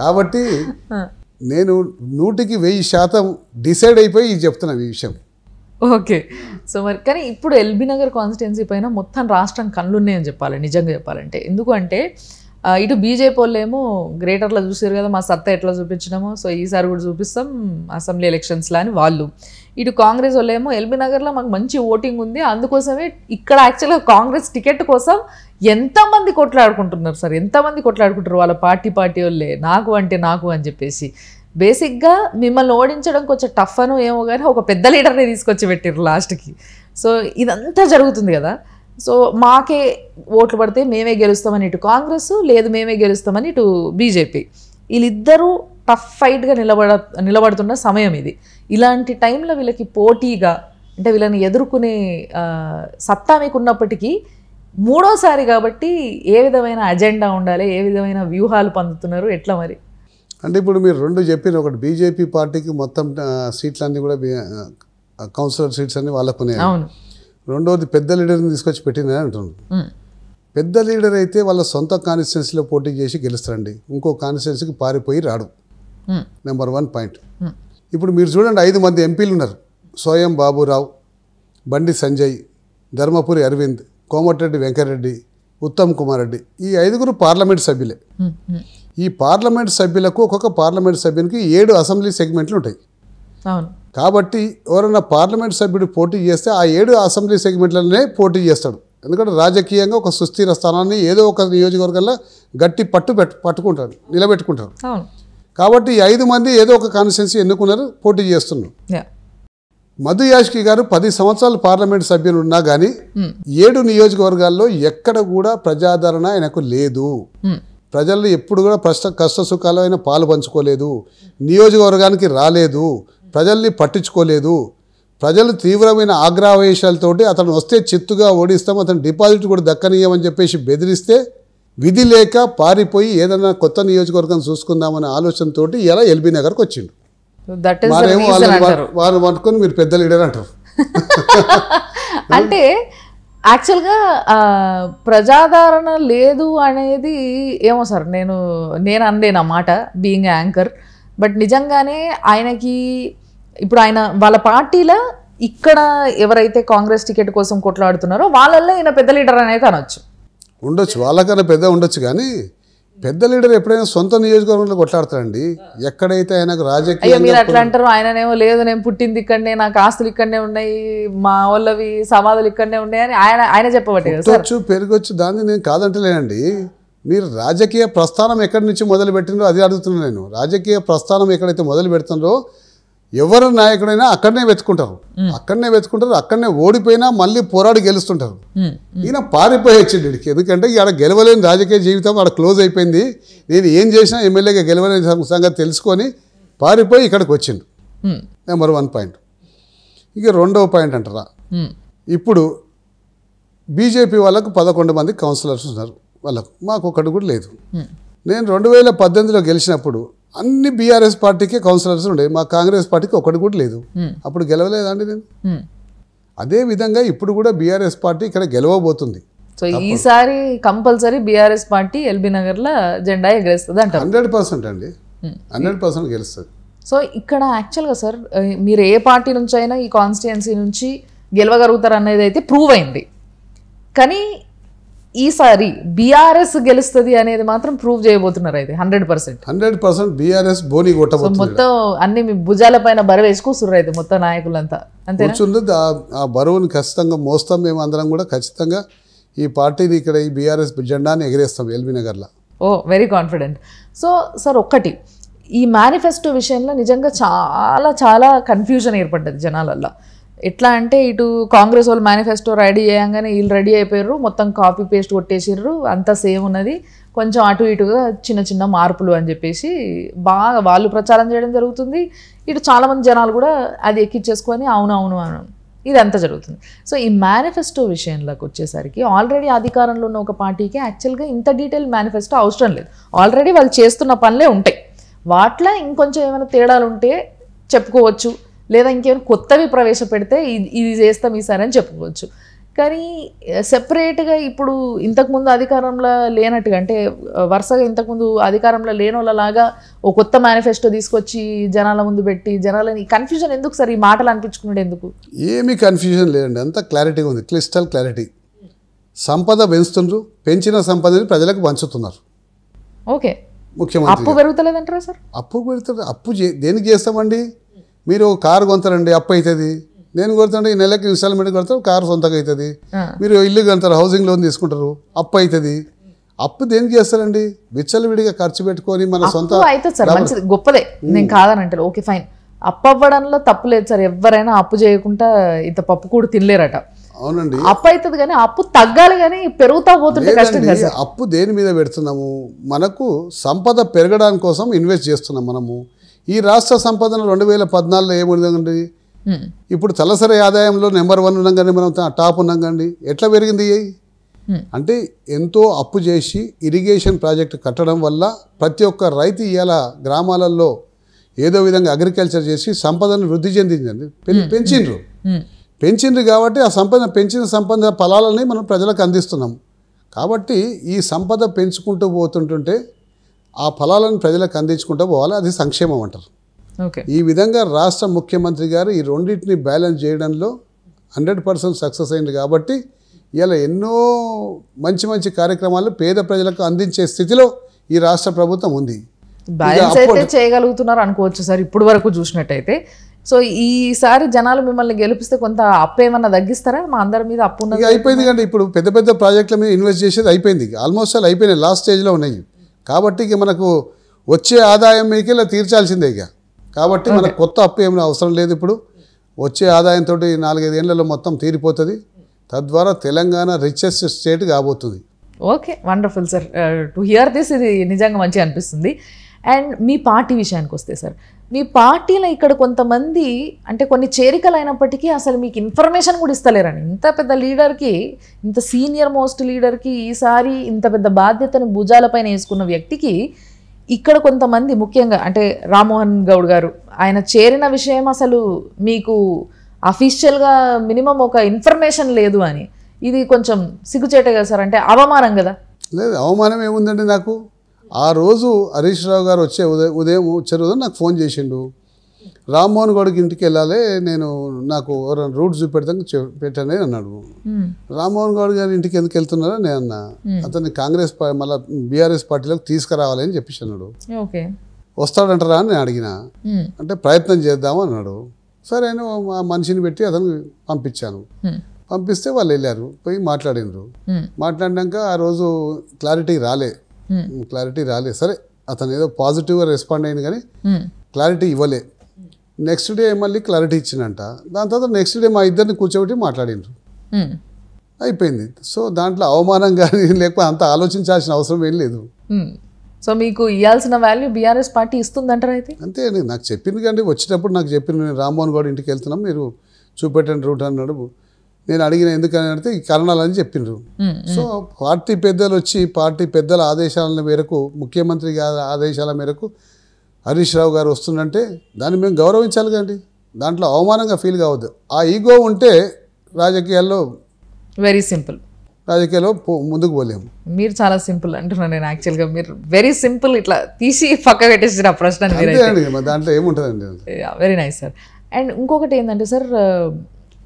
కాబట్టి నేను నూటికి వెయ్యి శాతం డిసైడ్ అయిపోయి చెప్తున్నా ఈ విషయం ఓకే సో మరి కానీ ఇప్పుడు ఎల్బీ నగర్ కాన్స్టిట్యున్సీ పైన మొత్తం రాష్ట్రం కళ్ళున్నాయని చెప్పాలి నిజంగా చెప్పాలంటే ఎందుకంటే ఇటు బీజేపీ వాళ్ళేమో గ్రేటర్లో చూసారు కదా మా సత్తా ఎట్లా చూపించడము సో ఈసారి కూడా చూపిస్తాం అసెంబ్లీ ఎలక్షన్స్లో అని వాళ్ళు ఇటు కాంగ్రెస్ వాళ్ళేమో ఎల్బీ నగర్లో మాకు మంచి ఓటింగ్ ఉంది అందుకోసమే ఇక్కడ యాక్చువల్గా కాంగ్రెస్ టికెట్ కోసం ఎంతమంది కొట్లాడుకుంటున్నారు సార్ ఎంతమంది కొట్లాడుకుంటారు వాళ్ళ పార్టీ పార్టీ వాళ్ళే నాకు అంటే నాకు అని చెప్పేసి బేసిక్గా మిమ్మల్ని ఓడించడం కొంచెం టఫ్ అను ఏమో కానీ ఒక పెద్ద లీడర్నే తీసుకొచ్చి పెట్టారు లాస్ట్కి సో ఇదంతా జరుగుతుంది కదా సో మాకే ఓట్లు పడితే మేమే గెలుస్తామని ఇటు కాంగ్రెస్ లేదు మేమే గెలుస్తామని ఇటు బీజేపీ వీళ్ళిద్దరూ టఫ్ ఫైట్గా నిలబడ నిలబడుతున్న సమయం ఇది ఇలాంటి టైంలో వీళ్ళకి పోటీగా అంటే వీళ్ళని ఎదుర్కొనే సత్తా మీకు ఉన్నప్పటికీ మూడోసారి కాబట్టి ఏ విధమైన అజెండా ఉండాలి ఏ విధమైన వ్యూహాలు పొందుతున్నారు ఎట్లా మరి అంటే ఇప్పుడు మీరు రెండు చెప్పిన ఒకటి బీజేపీ పార్టీకి మొత్తం సీట్లన్నీ కూడా కౌన్సిలర్ సీట్స్ అన్ని వాళ్ళకునే ఉన్నాయి రెండోది పెద్ద లీడర్ని తీసుకొచ్చి పెట్టిన అంటున్నారు పెద్ద లీడర్ అయితే వాళ్ళ సొంత కాన్స్టిట్యున్సీలో పోటీ చేసి గెలుస్తారండి ఇంకో కాన్స్టిట్యున్సీకి పారిపోయి రాడు నెంబర్ వన్ పాయింట్ ఇప్పుడు మీరు చూడండి ఐదు మంది ఎంపీలు ఉన్నారు సోయం బాబురావు బండి సంజయ్ ధర్మపురి అరవింద్ కోమటిరెడ్డి వెంకరెడ్డి ఉత్తమ్ కుమార్ రెడ్డి ఈ ఐదుగురు పార్లమెంట్ సభ్యులే ఈ పార్లమెంట్ సభ్యులకు ఒక్కొక్క పార్లమెంట్ సభ్యునికి ఏడు అసెంబ్లీ సెగ్మెంట్లు ఉంటాయి కాబట్టి ఎవరైనా పార్లమెంట్ సభ్యుడు పోటీ చేస్తే ఆ ఏడు అసెంబ్లీ సెగ్మెంట్లనే పోటీ చేస్తాడు ఎందుకంటే రాజకీయంగా ఒక సుస్థిర స్థానాన్ని ఏదో ఒక నియోజకవర్గంలో గట్టి పట్టు పెట్టు పట్టుకుంటారు నిలబెట్టుకుంటారు కాబట్టి ఐదు మంది ఏదో ఒక కాన్స్టిట్యున్సీ ఎన్నుకున్నారు పోటీ చేస్తున్నారు మధు యాష్కి గారు పది సంవత్సరాలు పార్లమెంట్ సభ్యులు ఉన్నా కానీ ఏడు నియోజకవర్గాల్లో ఎక్కడ కూడా ప్రజాదరణ ఆయనకు లేదు ప్రజలు ఎప్పుడు కూడా ప్రశ్న కష్ట సుఖాలు ఆయన పాలు పంచుకోలేదు నియోజకవర్గానికి రాలేదు ప్రజల్ని పట్టించుకోలేదు ప్రజలు తీవ్రమైన ఆగ్రహవేశాలతోటి అతను వస్తే చిత్తుగా ఓడిస్తాం అతను డిపాజిట్ కూడా దక్కనీయమని చెప్పేసి బెదిరిస్తే విధి లేక పారిపోయి ఏదైనా కొత్త నియోజకవర్గం చూసుకుందామనే ఆలోచనతోటి ఇలా ఎల్బీ నగర్కి వచ్చిండు దట్ వారు పట్టుకొని మీరు పెద్ద లీడర్ అంటారు అంటే యాక్చువల్గా ప్రజాదరణ లేదు అనేది ఏమో సార్ నేను నేను అనలేను ఆ మాట బీయింగ్ యాంకర్ బట్ నిజంగానే ఆయనకి ఇప్పుడు ఆయన వాళ్ళ పార్టీలో ఇక్కడ ఎవరైతే కాంగ్రెస్ టికెట్ కోసం కొట్లాడుతున్నారో వాళ్ళల్లో ఈయన పెద్ద లీడర్ అనేది అనొచ్చు ఉండొచ్చు వాళ్ళకన్నా పెద్ద ఉండొచ్చు కానీ పెద్ద లీడర్ ఎప్పుడైనా సొంత నియోజకవర్గంలో కొట్లాడతారండి ఎక్కడైతే ఆయనకు రాజకీయ మీరు అట్లా అంటారు ఆయననేమో లేదు నేను పుట్టింది ఇక్కడనే నాకు ఆస్తులు ఇక్కడనే ఉన్నాయి మా వాళ్ళవి సమాధులు ఇక్కడనే ఉన్నాయి అని ఆయన ఆయన చెప్పబట్టి పుట్టొచ్చు పెరగొచ్చు దాన్ని నేను కాదంటలేనండి మీరు రాజకీయ ప్రస్థానం ఎక్కడి నుంచి మొదలు పెట్టినో అది అడుగుతున్నాను నేను రాజకీయ ప్రస్థానం ఎక్కడైతే మొదలు పెడుతుందో ఎవరు నాయకుడైనా అక్కడనే వెతుకుంటారు అక్కడనే వెతుకుంటారు అక్కడనే ఓడిపోయినా మళ్ళీ పోరాడి గెలుస్తుంటారు ఈయన పారిపోయొచ్చిండికి ఎందుకంటే ఇక్కడ గెలవలేని రాజకీయ జీవితం ఆడ క్లోజ్ అయిపోయింది నేను ఏం చేసినా ఎమ్మెల్యేగా గెలవలేని సంగతి తెలుసుకొని పారిపోయి ఇక్కడికి వచ్చిండు నెంబర్ వన్ పాయింట్ ఇక రెండవ పాయింట్ అంటారా ఇప్పుడు బీజేపీ వాళ్ళకు పదకొండు మంది కౌన్సిలర్స్ ఉన్నారు వాళ్ళకు మాకు ఒకటి కూడా లేదు నేను రెండు వేల పద్దెనిమిదిలో గెలిచినప్పుడు అన్ని బీఆర్ఎస్ పార్టీకే కౌన్సిలర్స్ ఉండే మా కాంగ్రెస్ పార్టీకి ఒకటి కూడా లేదు hmm. అప్పుడు గెలవలేదండి నేను hmm. అదే విధంగా ఇప్పుడు కూడా బీఆర్ఎస్ పార్టీ ఇక్కడ గెలవబోతుంది సో ఈసారి కంపల్సరీ బీఆర్ఎస్ పార్టీ ఎల్బీ నగర్లో జెండా ఎగరేస్తుంది అంటే హండ్రెడ్ పర్సెంట్ అండి hmm. హండ్రెడ్ పర్సెంట్ గెలుస్తుంది సో ఇక్కడ యాక్చువల్గా సార్ మీరు ఏ పార్టీ నుంచి అయినా ఈ కాన్స్టిట్యుయన్సీ నుంచి గెలవగలుగుతారు అనేది అయితే ప్రూవ్ అయింది కానీ ఈసారి బీఆర్ఎస్ గెలుస్తుంది అనేది మాత్రం ప్రూవ్ చేయబోతున్నారు అయితే hundred percent hundred percent BRS బోని కొట్టబోతుంది మొత్తం అన్ని మీ భుజాల పైన బరువు వేసుకొస్తున్నారు అయితే మొత్తం నాయకులంతా అంతే కూర్చుంటుంది ఆ బరువుని ఖచ్చితంగా మోస్తాం మేము అందరం కూడా ఖచ్చితంగా ఈ పార్టీని ఇక్కడ ఈ బీఆర్ఎస్ జెండాని ఎగరేస్తాం ఎల్బీ నగర్లో ఓ వెరీ కాన్ఫిడెంట్ సో సార్ ఒక్కటి ఈ మేనిఫెస్టో విషయంలో నిజంగా చాలా చాలా కన్ఫ్యూజన్ ఏర్పడ్డది జనాలల్లో ఎట్లా అంటే ఇటు కాంగ్రెస్ వాళ్ళు మేనిఫెస్టో రెడీ చేయంగానే వీళ్ళు రెడీ అయిపోయారు మొత్తం కాపీ పేస్ట్ కొట్టేసారు అంతా సేమ్ ఉన్నది కొంచెం అటు ఇటుగా చిన్న చిన్న మార్పులు అని చెప్పేసి బాగా వాళ్ళు ప్రచారం చేయడం జరుగుతుంది ఇటు చాలామంది జనాలు కూడా అది ఎక్కిచ్చేసుకొని అవునవును అను ఎంత జరుగుతుంది సో ఈ మేనిఫెస్టో విషయంలోకి వచ్చేసరికి ఆల్రెడీ అధికారంలో ఉన్న ఒక పార్టీకి యాక్చువల్గా ఇంత డీటెయిల్ మేనిఫెస్టో అవసరం లేదు ఆల్రెడీ వాళ్ళు చేస్తున్న పనులే ఉంటాయి వాటిలో ఇంకొంచెం ఏమైనా తేడాలు ఉంటే చెప్పుకోవచ్చు లేదా ఇంకేమైనా కొత్తవి ప్రవేశపెడితే ఇది చేస్తాం ఈసారి అని చెప్పుకోవచ్చు కానీ సెపరేట్గా ఇప్పుడు ఇంతకుముందు అధికారంలో లేనట్టుగా అంటే వరుసగా ఇంతకుముందు అధికారంలో లేనోళ్ళలాగా ఓ కొత్త మేనిఫెస్టో తీసుకొచ్చి జనాల ముందు పెట్టి జనాలని కన్ఫ్యూజన్ ఎందుకు సార్ ఈ మాటలు అనిపించుకున్నాడు ఎందుకు ఏమీ కన్ఫ్యూజన్ లేదండి అంత క్లారిటీగా ఉంది క్లిస్టల్ క్లారిటీ సంపద పెంచుతుండ్రు పెంచిన సంపదని ప్రజలకు పంచుతున్నారు ఓకే ముఖ్యమంత్రి అప్పు పెరుగుతలేదంటారా సార్ అప్పు పెరుగుతుంది అప్పు దేనికి చేస్తామండి మీరు కారు కొంతారండి అప్పు అవుతుంది నేను కొడతాను ఈ నెలకి ఇన్స్టాల్మెంట్ కొడతాను కారు సొంతగా అవుతుంది మీరు ఇల్లు కొంటారు హౌసింగ్ లోన్ తీసుకుంటారు అప్పు అవుతుంది అప్పు దేని చేస్తారండి విడిగా ఖర్చు పెట్టుకొని మన సొంత అయితే సార్ మంచిది గొప్పదే నేను కాదనంటారు ఓకే ఫైన్ అప్పు అవ్వడంలో తప్పు లేదు సార్ ఎవరైనా అప్పు చేయకుండా ఇంత పప్పు కూడా తినలేరట అవునండి అప్పు అవుతుంది కానీ అప్పు తగ్గాలి కానీ పెరుగుతా పోతుంటే కష్టం అప్పు దేని మీద పెడుతున్నాము మనకు సంపద పెరగడానికి కోసం ఇన్వెస్ట్ చేస్తున్నాం మనము ఈ రాష్ట్ర సంపదన రెండు వేల పద్నాలుగులో ఏముందండి ఇప్పుడు తలసరి ఆదాయంలో నెంబర్ వన్ ఉన్నాం కానీ మనం టాప్ ఉన్నాం కానీ ఎట్లా పెరిగింది అంటే ఎంతో అప్పు చేసి ఇరిగేషన్ ప్రాజెక్ట్ కట్టడం వల్ల ప్రతి ఒక్క రైతు ఇవాళ గ్రామాలలో ఏదో విధంగా అగ్రికల్చర్ చేసి సంపదను వృద్ధి చెందిందండి పెంచిండ్రు పెంచిండ్రు కాబట్టి ఆ సంపద పెంచిన సంపద ఫలాలని మనం ప్రజలకు అందిస్తున్నాం కాబట్టి ఈ సంపద పెంచుకుంటూ పోతుంటుంటే ఆ ఫలాలను ప్రజలకు అందించుకుంటూ పోవాలి అది సంక్షేమం అంటారు ఈ విధంగా రాష్ట్ర ముఖ్యమంత్రి గారు ఈ రెండింటిని బ్యాలెన్స్ చేయడంలో హండ్రెడ్ పర్సెంట్ సక్సెస్ అయింది కాబట్టి ఇలా ఎన్నో మంచి మంచి కార్యక్రమాలు పేద ప్రజలకు అందించే స్థితిలో ఈ రాష్ట్ర ప్రభుత్వం ఉంది బ్యాలెన్స్ అయితే చేయగలుగుతున్నారు అనుకోవచ్చు సార్ ఇప్పుడు వరకు చూసినట్టయితే సో ఈసారి జనాలు మిమ్మల్ని గెలిపిస్తే కొంత అప్పు ఏమన్నా తగ్గిస్తారా మా అందరి మీద అప్పు ఉన్నది అయిపోయింది కానీ ఇప్పుడు పెద్ద పెద్ద ప్రాజెక్టుల మీద ఇన్వెస్ట్ చేసేది అయిపోయింది ఆల్మోస్ట్ అయిపోయినాయి లాస్ట్ స్టేజ్లో ఉన్నాయి కాబట్టి ఇక మనకు వచ్చే ఆదాయం ఇలా తీర్చాల్సిందే ఇక కాబట్టి మనకు కొత్త అప్పు ఏమైనా అవసరం లేదు ఇప్పుడు వచ్చే ఆదాయంతో నాలుగైదు ఏళ్లలో మొత్తం తీరిపోతుంది తద్వారా తెలంగాణ రిచెస్ట్ స్టేట్ కాబోతుంది okay wonderful sir to hear this ఇది నిజంగా మంచి అనిపిస్తుంది అండ్ మీ పార్టీ విషయానికి వస్తే సార్ మీ పార్టీలో ఇక్కడ కొంతమంది అంటే కొన్ని చేరికలు అయినప్పటికీ అసలు మీకు ఇన్ఫర్మేషన్ కూడా ఇస్తలేరని ఇంత పెద్ద లీడర్కి ఇంత సీనియర్ మోస్ట్ లీడర్కి ఈసారి ఇంత పెద్ద బాధ్యతను భుజాలపైన వేసుకున్న వ్యక్తికి ఇక్కడ కొంతమంది ముఖ్యంగా అంటే రామ్మోహన్ గౌడ్ గారు ఆయన చేరిన విషయం అసలు మీకు అఫీషియల్గా మినిమం ఒక ఇన్ఫర్మేషన్ లేదు అని ఇది కొంచెం సిగ్గుచేటే కదా సార్ అంటే అవమానం కదా లేదు అవమానం ఏముందండి నాకు ఆ రోజు హరీష్ రావు గారు వచ్చే ఉదయం ఉదయం వచ్చే రోజు నాకు ఫోన్ చేసిండు రామ్మోహన్ గౌడ్కి ఇంటికి వెళ్ళాలి నేను నాకు ఎవరైనా రూట్ చూపెడతాను పెట్టాను అన్నాడు రామ్మోహన్ గౌడ్ గారి ఇంటికి ఎందుకు వెళ్తున్నారో నేను అన్నా అతన్ని కాంగ్రెస్ మళ్ళీ బీఆర్ఎస్ పార్టీలోకి తీసుకురావాలని చెప్పేసి అన్నాడు వస్తాడంటారా అని నేను అడిగిన అంటే ప్రయత్నం చేద్దాము అన్నాడు సరే నేను ఆ మనిషిని పెట్టి అతను పంపించాను పంపిస్తే వాళ్ళు వెళ్ళారు పోయి మాట్లాడినరు మాట్లాడినాక ఆ రోజు క్లారిటీ రాలే క్లారిటీ hmm. రాలేదు సరే అతను ఏదో పాజిటివ్గా రెస్పాండ్ అయింది కానీ క్లారిటీ hmm. ఇవ్వలే నెక్స్ట్ డే మళ్ళీ క్లారిటీ ఇచ్చినంట దాని తర్వాత నెక్స్ట్ డే మా ఇద్దరిని కూర్చోబెట్టి మాట్లాడిండ్రు hmm. అయిపోయింది సో దాంట్లో అవమానం కానీ లేకపోతే అంత ఆలోచించాల్సిన అవసరం ఏం లేదు సో మీకు ఇవ్వాల్సిన వాల్యూ బీఆర్ఎస్ పార్టీ ఇస్తుందంటారు అయితే అంతే నాకు చెప్పింది కానీ వచ్చేటప్పుడు నాకు చెప్పింది నేను రామ్మోహన్ గౌడ్ ఇంటికి వెళ్తున్నాం మీరు చూపెట్టండి రూట్ అన్నాడు నేను అడిగిన ఎందుకని అడిగితే ఈ కారణాలని చెప్పిండ్రు సో పార్టీ పెద్దలు వచ్చి పార్టీ పెద్దల ఆదేశాల మేరకు ముఖ్యమంత్రి గారి ఆదేశాల మేరకు హరీష్ రావు గారు వస్తుందంటే దాన్ని మేము గౌరవించాలి కండి దాంట్లో అవమానంగా ఫీల్ కావద్దు ఆ ఈగో ఉంటే రాజకీయాల్లో వెరీ సింపుల్ రాజకీయాల్లో ముందుకు పోలేము మీరు చాలా సింపుల్ అంటున్నాను నేను యాక్చువల్గా మీరు వెరీ సింపుల్ ఇట్లా తీసి పక్క పెట్టేసిన ప్రశ్న దాంట్లో ఏముంటుందండి వెరీ నైస్ సార్ అండ్ ఇంకొకటి ఏంటంటే సార్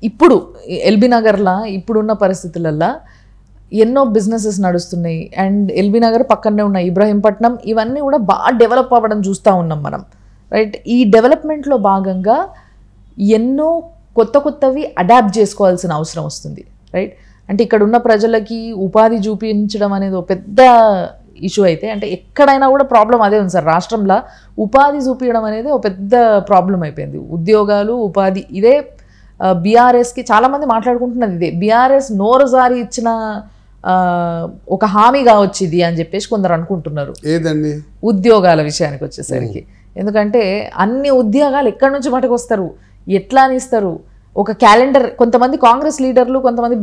ఇప్పుడు ఎల్బీ నగర్లా ఇప్పుడున్న పరిస్థితులల్లో ఎన్నో బిజినెసెస్ నడుస్తున్నాయి అండ్ ఎల్బీ నగర్ పక్కనే ఉన్న ఇబ్రాహీంపట్నం ఇవన్నీ కూడా బాగా డెవలప్ అవ్వడం చూస్తూ ఉన్నాం మనం రైట్ ఈ డెవలప్మెంట్లో భాగంగా ఎన్నో కొత్త కొత్తవి అడాప్ట్ చేసుకోవాల్సిన అవసరం వస్తుంది రైట్ అంటే ఇక్కడ ఉన్న ప్రజలకి ఉపాధి చూపించడం అనేది ఒక పెద్ద ఇష్యూ అయితే అంటే ఎక్కడైనా కూడా ప్రాబ్లం అదే ఉంది సార్ రాష్ట్రంలో ఉపాధి చూపించడం అనేది ఒక పెద్ద ప్రాబ్లం అయిపోయింది ఉద్యోగాలు ఉపాధి ఇదే బీఆర్ఎస్కి చాలామంది మాట్లాడుకుంటున్నది ఇదే బీఆర్ఎస్ నోరుజారి ఇచ్చిన ఒక హామీ కావచ్చు ఇది అని చెప్పేసి కొందరు అనుకుంటున్నారు ఏదండి ఉద్యోగాల విషయానికి వచ్చేసరికి ఎందుకంటే అన్ని ఉద్యోగాలు ఎక్కడి నుంచి వస్తారు ఎట్లా అనిస్తారు ఒక క్యాలెండర్ కొంతమంది కాంగ్రెస్ లీడర్లు కొంతమంది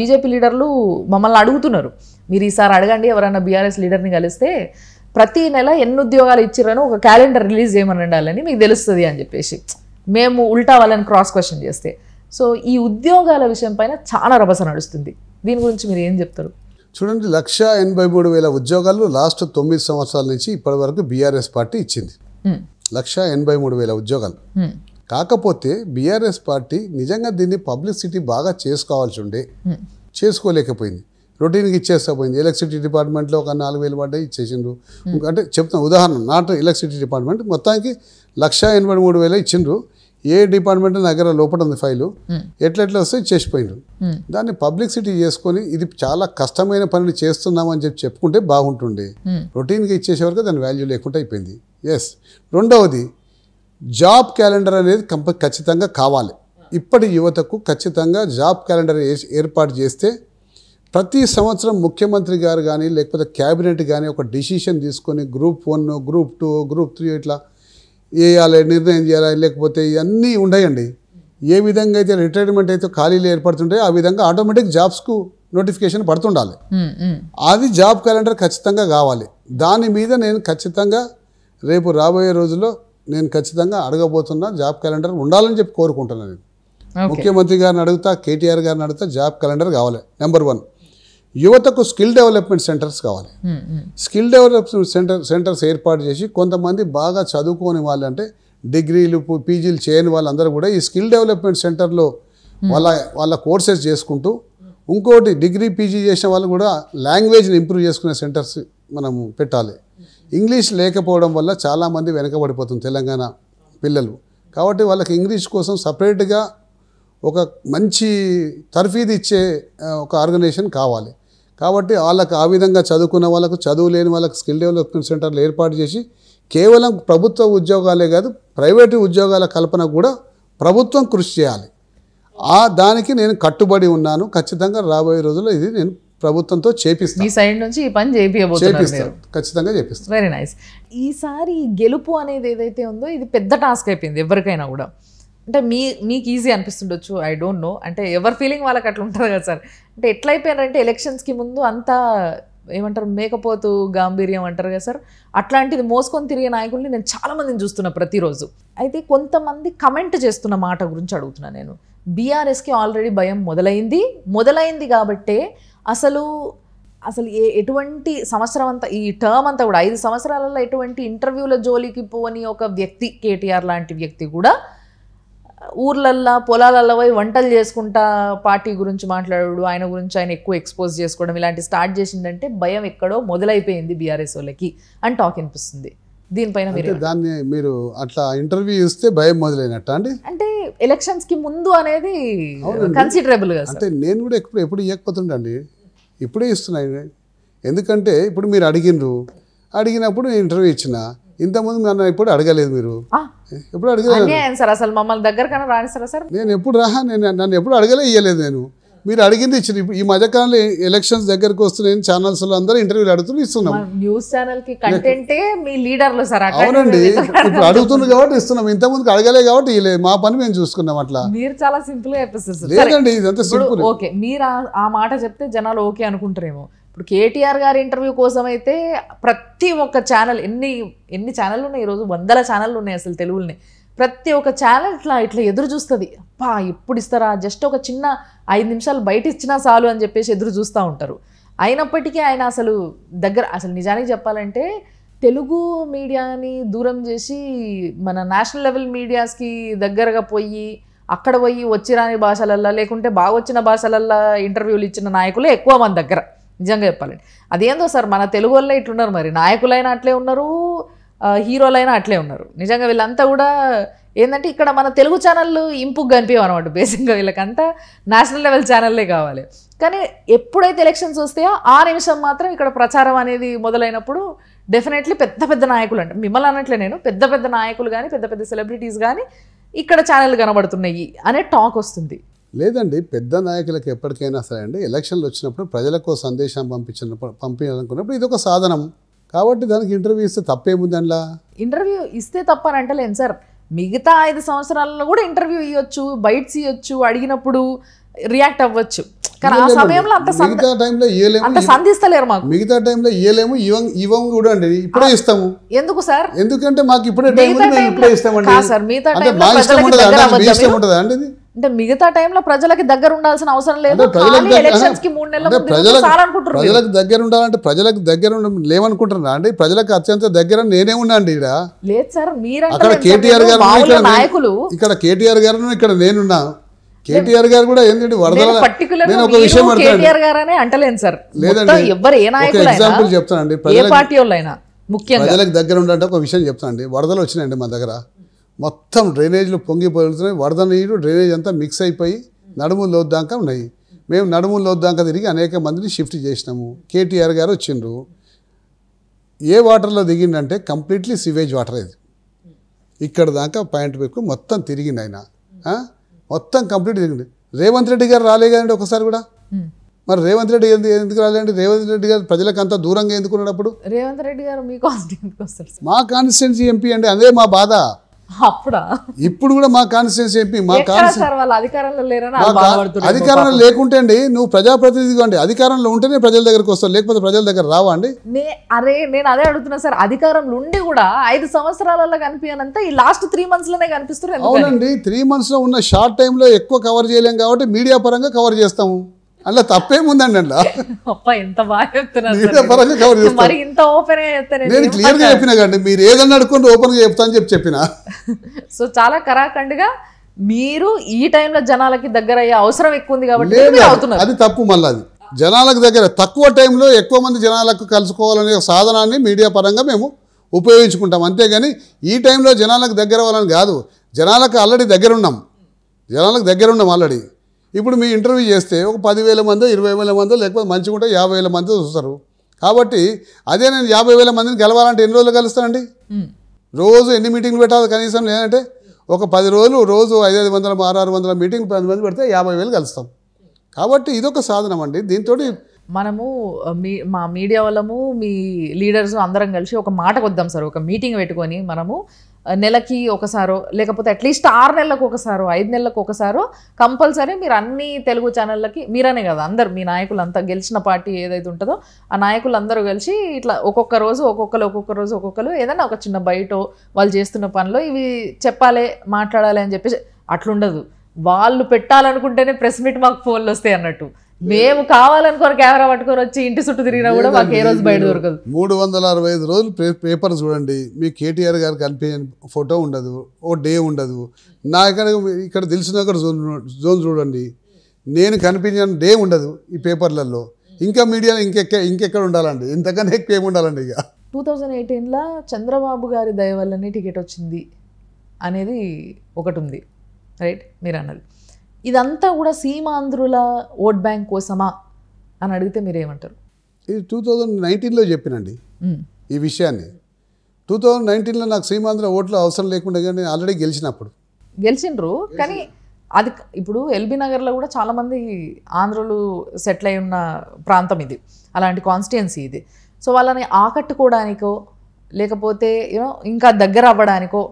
బీజేపీ లీడర్లు మమ్మల్ని అడుగుతున్నారు మీరు ఈసారి అడగండి ఎవరైనా బీఆర్ఎస్ లీడర్ని కలిస్తే ప్రతి నెల ఎన్ని ఉద్యోగాలు ఇచ్చిరని ఒక క్యాలెండర్ రిలీజ్ చేయమని ఉండాలని మీకు తెలుస్తుంది అని చెప్పేసి మేము ఉల్టా వాళ్ళని క్రాస్ క్వశ్చన్ చేస్తే సో ఈ ఉద్యోగాల విషయం పైన చాలా రభస నడుస్తుంది దీని గురించి మీరు ఏం చెప్తారు చూడండి లక్ష ఎనభై మూడు వేల ఉద్యోగాలు లాస్ట్ తొమ్మిది సంవత్సరాల నుంచి ఇప్పటి వరకు బీఆర్ఎస్ పార్టీ ఇచ్చింది లక్ష ఎనభై మూడు వేల ఉద్యోగాలు కాకపోతే బీఆర్ఎస్ పార్టీ నిజంగా దీన్ని పబ్లిసిటీ బాగా చేసుకోవాల్సి ఉండే చేసుకోలేకపోయింది రొటీన్కి ఇచ్చేస్తా పోయింది ఎలక్ట్రిసిటీ డిపార్ట్మెంట్లో ఒక నాలుగు వేలు పడ్డాయి ఇచ్చేసిండ్రు అంటే చెప్తాను ఉదాహరణ నాట్ ఎలక్ట్రిసిటీ డిపార్ట్మెంట్ మొత్తానికి లక్ష ఎనభై మూడు వేలు ఇచ్చిండ్రు ఏ డిపార్ట్మెంట్ దగ్గర లోపల ఉంది ఫైలు ఎట్లెట్లా వస్తే చేసిపోయినారు దాన్ని పబ్లిసిటీ చేసుకొని ఇది చాలా కష్టమైన పనిని చేస్తున్నామని చెప్పి చెప్పుకుంటే బాగుంటుండే రొటీన్గా ఇచ్చేసే వరకు దాని వాల్యూ లేకుండా అయిపోయింది ఎస్ రెండవది జాబ్ క్యాలెండర్ అనేది కంప ఖచ్చితంగా కావాలి ఇప్పటి యువతకు ఖచ్చితంగా జాబ్ క్యాలెండర్ ఏర్పాటు చేస్తే ప్రతి సంవత్సరం ముఖ్యమంత్రి గారు కానీ లేకపోతే క్యాబినెట్ కానీ ఒక డిసిషన్ తీసుకొని group one group two group three ఇట్లా వేయాలి నిర్ణయం చేయాలి లేకపోతే ఇవన్నీ ఉన్నాయండి ఏ విధంగా అయితే రిటైర్మెంట్ అయితే ఖాళీలు ఏర్పడుతుంటాయి ఆ విధంగా ఆటోమేటిక్ జాబ్స్కు నోటిఫికేషన్ పడుతుండాలి అది జాబ్ క్యాలెండర్ ఖచ్చితంగా కావాలి దాని మీద నేను ఖచ్చితంగా రేపు రాబోయే రోజుల్లో నేను ఖచ్చితంగా అడగబోతున్న జాబ్ క్యాలెండర్ ఉండాలని చెప్పి కోరుకుంటున్నాను నేను ముఖ్యమంత్రి గారిని అడుగుతా కేటీఆర్ గారిని అడుగుతా జాబ్ క్యాలెండర్ కావాలి నెంబర్ వన్ యువతకు స్కిల్ డెవలప్మెంట్ సెంటర్స్ కావాలి స్కిల్ డెవలప్మెంట్ సెంటర్ సెంటర్స్ ఏర్పాటు చేసి కొంతమంది బాగా చదువుకోని వాళ్ళు అంటే డిగ్రీలు పీజీలు చేయని వాళ్ళందరూ కూడా ఈ స్కిల్ డెవలప్మెంట్ సెంటర్లో వాళ్ళ వాళ్ళ కోర్సెస్ చేసుకుంటూ ఇంకోటి డిగ్రీ పీజీ చేసిన వాళ్ళు కూడా లాంగ్వేజ్ని ఇంప్రూవ్ చేసుకునే సెంటర్స్ మనం పెట్టాలి ఇంగ్లీష్ లేకపోవడం వల్ల చాలామంది వెనకబడిపోతుంది తెలంగాణ పిల్లలు కాబట్టి వాళ్ళకి ఇంగ్లీష్ కోసం సపరేట్గా ఒక మంచి తర్ఫీది ఇచ్చే ఒక ఆర్గనైజేషన్ కావాలి కాబట్టి వాళ్ళకు ఆ విధంగా చదువుకున్న వాళ్ళకు చదువు లేని వాళ్ళకు స్కిల్ డెవలప్మెంట్ సెంటర్లు ఏర్పాటు చేసి కేవలం ప్రభుత్వ ఉద్యోగాలే కాదు ప్రైవేటు ఉద్యోగాల కల్పన కూడా ప్రభుత్వం కృషి చేయాలి ఆ దానికి నేను కట్టుబడి ఉన్నాను ఖచ్చితంగా రాబోయే రోజుల్లో ఇది నేను ప్రభుత్వంతో చేపిస్తాను ఈ సైడ్ నుంచి ఈ పని చేపిస్తాను ఖచ్చితంగా చేపిస్తాను వెరీ నైస్ ఈసారి గెలుపు అనేది ఏదైతే ఉందో ఇది పెద్ద టాస్క్ అయిపోయింది ఎవరికైనా కూడా అంటే మీ మీకు ఈజీ అనిపిస్తుండొచ్చు ఐ డోంట్ నో అంటే ఎవరి ఫీలింగ్ వాళ్ళకి అట్లా ఉంటుంది కదా సార్ అంటే ఎట్లయిపోయారంటే ఎలక్షన్స్కి ముందు అంతా ఏమంటారు మేకపోతు గాంభీర్యం అంటారు కదా సార్ అట్లాంటిది మోసుకొని తిరిగే నాయకుల్ని నేను చాలామందిని చూస్తున్నా ప్రతిరోజు అయితే కొంతమంది కమెంట్ చేస్తున్న మాట గురించి అడుగుతున్నా నేను బీఆర్ఎస్కి ఆల్రెడీ భయం మొదలైంది మొదలైంది కాబట్టే అసలు అసలు ఏ ఎటువంటి సంవత్సరం అంతా ఈ టర్మ్ అంతా కూడా ఐదు సంవత్సరాలలో ఎటువంటి ఇంటర్వ్యూల జోలికి పోని ఒక వ్యక్తి కేటీఆర్ లాంటి వ్యక్తి కూడా ఊర్లల్లో పొలాలల్లో పోయి వంటలు చేసుకుంటా పార్టీ గురించి మాట్లాడు ఆయన గురించి ఆయన ఎక్కువ ఎక్స్పోజ్ చేసుకోవడం ఇలాంటి స్టార్ట్ చేసిందంటే భయం ఎక్కడో మొదలైపోయింది బీఆర్ఎస్ వాళ్ళకి అని టాక్ అనిపిస్తుంది దీనిపైన మీరు దాన్ని మీరు అట్లా ఇంటర్వ్యూ ఇస్తే భయం మొదలైనట్ట అండి అంటే ఎలక్షన్స్ కి ముందు అనేది కన్సిడరబుల్ అంటే నేను కూడా ఎప్పుడు ఎప్పుడు ఇవ్వకపోతుండండి ఇప్పుడే ఇస్తున్నాయి ఎందుకంటే ఇప్పుడు మీరు అడిగినరు అడిగినప్పుడు నేను ఇంటర్వ్యూ ఇచ్చిన ఇంతకుముందు నన్ను ఎప్పుడు అడగలేదు మీరు ఎప్పుడు అడగలేదు సార్ అసలు మమ్మల్ని దగ్గరకన్నా రాని సార్ సార్ నేను ఎప్పుడు రాహా నేను నన్ను ఎప్పుడు అడగలే ఇయ్యలేదు నేను మీరు అడిగింది ఇచ్చిన ఈ మధ్యకాలంలో ఎలక్షన్స్ దగ్గరకు వస్తున్నాయి ఛానల్స్ లో అందరూ ఇంటర్వ్యూలు అడుగుతున్నారు ఇస్తున్నాం న్యూస్ ఛానల్ కి కంటెంటే మీ లీడర్లు సార్ అవునండి ఇప్పుడు అడుగుతున్నారు కాబట్టి ఇస్తున్నాం ఇంత ముందు అడగలే కాబట్టి ఇలే మా పని మేము చూసుకున్నాం అట్లా మీరు చాలా సింపుల్ గా చెప్పేస్తారు లేదండి ఇదంతా సింపుల్ ఓకే మీరు ఆ మాట చెప్తే జనాలు ఓకే అనుకుంటారేమో ఇప్పుడు కేటీఆర్ గారి ఇంటర్వ్యూ కోసం అయితే ప్రతి ఒక్క ఛానల్ ఎన్ని ఎన్ని ఛానళ్ళు ఉన్నాయి ఈరోజు వందల ఛానళ్ళు ఉన్నాయి అసలు తెలుగులోనే ప్రతి ఒక్క ఛానల్ ఇట్లా ఇట్లా ఎదురు చూస్తుంది అబ్బా ఎప్పుడు ఇస్తారా జస్ట్ ఒక చిన్న ఐదు నిమిషాలు బయట ఇచ్చినా చాలు అని చెప్పేసి ఎదురు చూస్తూ ఉంటారు అయినప్పటికీ ఆయన అసలు దగ్గర అసలు నిజానికి చెప్పాలంటే తెలుగు మీడియాని దూరం చేసి మన నేషనల్ లెవెల్ మీడియాస్కి దగ్గరగా పోయి అక్కడ పోయి వచ్చిరాని భాషలల్లా లేకుంటే బాగా వచ్చిన భాషలల్లా ఇంటర్వ్యూలు ఇచ్చిన నాయకులే ఎక్కువ మన దగ్గర నిజంగా చెప్పాలండి అదేందో సార్ మన తెలుగు వాళ్ళే ఇట్లున్నారు మరి నాయకులైనా అట్లే ఉన్నారు హీరోలైనా అట్లే ఉన్నారు నిజంగా వీళ్ళంతా కూడా ఏంటంటే ఇక్కడ మన తెలుగు ఛానళ్ళు ఇంపుగా కనిపించాం అనమాట బేసిక్గా వీళ్ళకంతా నేషనల్ లెవెల్ ఛానల్లే కావాలి కానీ ఎప్పుడైతే ఎలక్షన్స్ వస్తాయో ఆ నిమిషం మాత్రం ఇక్కడ ప్రచారం అనేది మొదలైనప్పుడు డెఫినెట్లీ పెద్ద పెద్ద నాయకులు అంటే మిమ్మల్ని అన్నట్లే నేను పెద్ద పెద్ద నాయకులు కానీ పెద్ద పెద్ద సెలబ్రిటీస్ కానీ ఇక్కడ ఛానల్ కనబడుతున్నాయి అనే టాక్ వస్తుంది లేదండి పెద్ద నాయకులకు ఎప్పటికైనా సరే అండి ఎలక్షన్లు వచ్చినప్పుడు ప్రజలకు సందేశం పంపించిన పంపించాలనుకున్నప్పుడు ఇది ఒక సాధనం కాబట్టి దానికి ఇంటర్వ్యూ ఇస్తే తప్పేముంది అందులో ఇంటర్వ్యూ ఇస్తే తప్ప అని అంటలేను సార్ మిగతా ఐదు సంవత్సరాలలో కూడా ఇంటర్వ్యూ ఇవ్వచ్చు బయట్స్ ఇవ్వచ్చు అడిగినప్పుడు రియాక్ట్ అవ్వచ్చు కానీ ఆ సమయంలో అంత మిగతా టైంలో ఇవ్వలేము అంత మాకు మిగతా టైంలో ఇవ్వలేము ఇవం కూడా అండి ఇప్పుడే ఇస్తాము ఎందుకు సార్ ఎందుకంటే మాకు ఇప్పుడే టైం ఇప్పుడే ఇస్తామండి సార్ మిగతా టైంలో ఇష్టం ఉంటుందా అండి అంటే మిగతా టైంలో ప్రజలకి దగ్గర ఉండాల్సిన అవసరం లేదు ప్రజలకు దగ్గర ఉండాలంటే ప్రజలకు దగ్గర లేవనుకుంటున్నా అండి ప్రజలకు అత్యంత దగ్గర నేనే ఉన్నా అండి లేదు సార్ మీరు అక్కడ కేటీఆర్ గారు నాయకులు ఇక్కడ కేటీఆర్ గారు ఇక్కడ నేనున్నా కేటీఆర్ గారు కూడా ఏంటంటే వరదల నేను ఒక విషయం కేటీఆర్ అంటలేను సార్ లేదండి ఎవరు ఏ నాయకులు ఎగ్జాంపుల్ చెప్తానండి ప్రజలకు దగ్గర ఉండాలంటే ఒక విషయం చెప్తానండి వరదలు వచ్చినాయండి మా దగ్గర మొత్తం డ్రైనేజ్లు పొంగిపోతున్నాయి వరద నీరు డ్రైనేజ్ అంతా మిక్స్ అయిపోయి నడుము లోద్దాక ఉన్నాయి మేము నడుము లోద్దాక తిరిగి అనేక మందిని షిఫ్ట్ చేసినాము కేటీఆర్ గారు వచ్చిండ్రు ఏ వాటర్లో దిగిందంటే కంప్లీట్లీ సివేజ్ వాటర్ ఇది ఇక్కడ దాకా పాయింట్ పెక్కు మొత్తం తిరిగింది ఆయన మొత్తం కంప్లీట్ తిరిగింది రేవంత్ రెడ్డి గారు రాలే కదండి ఒకసారి కూడా మరి రేవంత్ రెడ్డి ఎందుకు రాలేండి రేవంత్ రెడ్డి గారు ప్రజలకు అంత దూరంగా ఎందుకున్నప్పుడు రేవంత్ రెడ్డి గారు మా కాన్స్టిట్యున్సీ ఎంపీ అండి అదే మా బాధ ఇప్పుడు కూడా మా కాన్స్టిట్యూన్సీ ఎంపీ మా అధికారంలో లేకుంటే అండి నువ్వు ప్రజాప్రతినిధిగా అండి అధికారంలో ఉంటేనే ప్రజల దగ్గరకు వస్తావు లేకపోతే ప్రజల దగ్గర రావా అండి అరే నేను అదే అడుగుతున్నా సార్ అధికారంలో ఉండి కూడా ఐదు సంవత్సరాలలో కనిపించనంత ఈ లాస్ట్ త్రీ మంత్స్ లోనే కనిపిస్తున్నారు అవునండి త్రీ మంత్స్ లో ఉన్న షార్ట్ టైంలో ఎక్కువ కవర్ చేయలేం కాబట్టి మీడియా పరంగా కవర్ చేస్తాము అలా తప్పేముందండి అలా ఇంత నేను క్లియర్ గా చెప్పినా కండి మీరు ఏదన్నా అడుకుంటే ఓపెన్ గా చెప్తా అని చెప్పి చెప్పిన సో చాలా కరాఖండ్గా మీరు ఈ టైంలో జనాలకి దగ్గర అయ్యే అవసరం ఎక్కువ ఉంది కాబట్టి అది తప్పు మళ్ళీ అది జనాలకు దగ్గర తక్కువ టైంలో ఎక్కువ మంది జనాలకు కలుసుకోవాలనే సాధనాన్ని మీడియా పరంగా మేము ఉపయోగించుకుంటాం అంతేగాని ఈ టైంలో జనాలకు దగ్గర అవ్వాలని కాదు జనాలకు ఆల్రెడీ ఉన్నాం జనాలకు దగ్గర ఉన్నాం ఆల్రెడీ ఇప్పుడు మీ ఇంటర్వ్యూ చేస్తే ఒక పదివేల మందో ఇరవై వేల మందో లేకపోతే మంచిగుంటే యాభై వేల మంది చూస్తారు కాబట్టి అదే నేను యాభై వేల మందిని గెలవాలంటే ఎన్ని రోజులు కలుస్తానండి రోజు ఎన్ని మీటింగ్లు పెట్టాలి కనీసం లేదంటే ఒక పది రోజులు రోజు ఐదు ఐదు వందల ఆరు ఆరు వందల మీటింగ్ పది మంది పెడితే యాభై వేలు కలుస్తాం కాబట్టి ఇదొక సాధనం అండి దీంతో మనము మీ మా మీడియా వాళ్ళము మీ లీడర్స్ అందరం కలిసి ఒక మాట వద్దాం సార్ ఒక మీటింగ్ పెట్టుకొని మనము నెలకి ఒకసారో లేకపోతే అట్లీస్ట్ ఆరు నెలలకు ఒకసారో ఐదు నెలలకు ఒకసారో కంపల్సరీ మీరు అన్ని తెలుగు ఛానళ్ళకి మీరనే కదా అందరు మీ నాయకులంతా గెలిచిన పార్టీ ఏదైతే ఉంటుందో ఆ నాయకులందరూ కలిసి ఇట్లా ఒక్కొక్క రోజు ఒక్కొక్కరు ఒక్కొక్క రోజు ఒక్కొక్కరు ఏదైనా ఒక చిన్న బయట వాళ్ళు చేస్తున్న పనిలో ఇవి చెప్పాలి మాట్లాడాలి అని చెప్పేసి అట్లుండదు వాళ్ళు పెట్టాలనుకుంటేనే ప్రెస్ మీట్ మాకు ఫోన్లు వస్తాయి అన్నట్టు మేము కావాలనుకోరు కెమెరా పట్టుకొని వచ్చి ఇంటి చుట్టూ తిరిగినా కూడా మాకు ఏ రోజు బయట దొరకదు మూడు వందల అరవై ఐదు రోజులు పేపర్ చూడండి మీ కేటీఆర్ గారు కనిపించని ఫోటో ఉండదు ఓ డే ఉండదు నా ఇక్కడ ఇక్కడ తెలిసిన జోన్ జోన్ చూడండి నేను కనిపించిన డే ఉండదు ఈ పేపర్లలో ఇంకా మీడియా ఇంకెక్క ఇంకెక్కడ ఉండాలండి ఇంతకన్నా ఎక్కువ ఏమి ఉండాలండి ఇక టూ థౌజండ్ ఎయిటీన్లో చంద్రబాబు గారి దయ వల్లనే టికెట్ వచ్చింది అనేది ఒకటి ఉంది రైట్ మీరు అన్నది ఇదంతా కూడా సీమాంధ్రుల ఓట్ బ్యాంక్ కోసమా అని అడిగితే మీరు ఏమంటారు ఇది టూ థౌజండ్ నైన్టీన్లో చెప్పినండి ఈ విషయాన్ని టూ థౌజండ్ నైన్టీన్లో నాకు సీమాంధ్ర ఓట్లు అవసరం లేకుండా కానీ ఆల్రెడీ గెలిచినప్పుడు గెలిచిండ్రు కానీ అది ఇప్పుడు ఎల్బీ నగర్లో కూడా చాలామంది ఆంధ్రులు సెటిల్ అయి ఉన్న ప్రాంతం ఇది అలాంటి కాన్స్టిట్యున్సీ ఇది సో వాళ్ళని ఆకట్టుకోవడానికో లేకపోతే ఇంకా దగ్గర అవ్వడానికో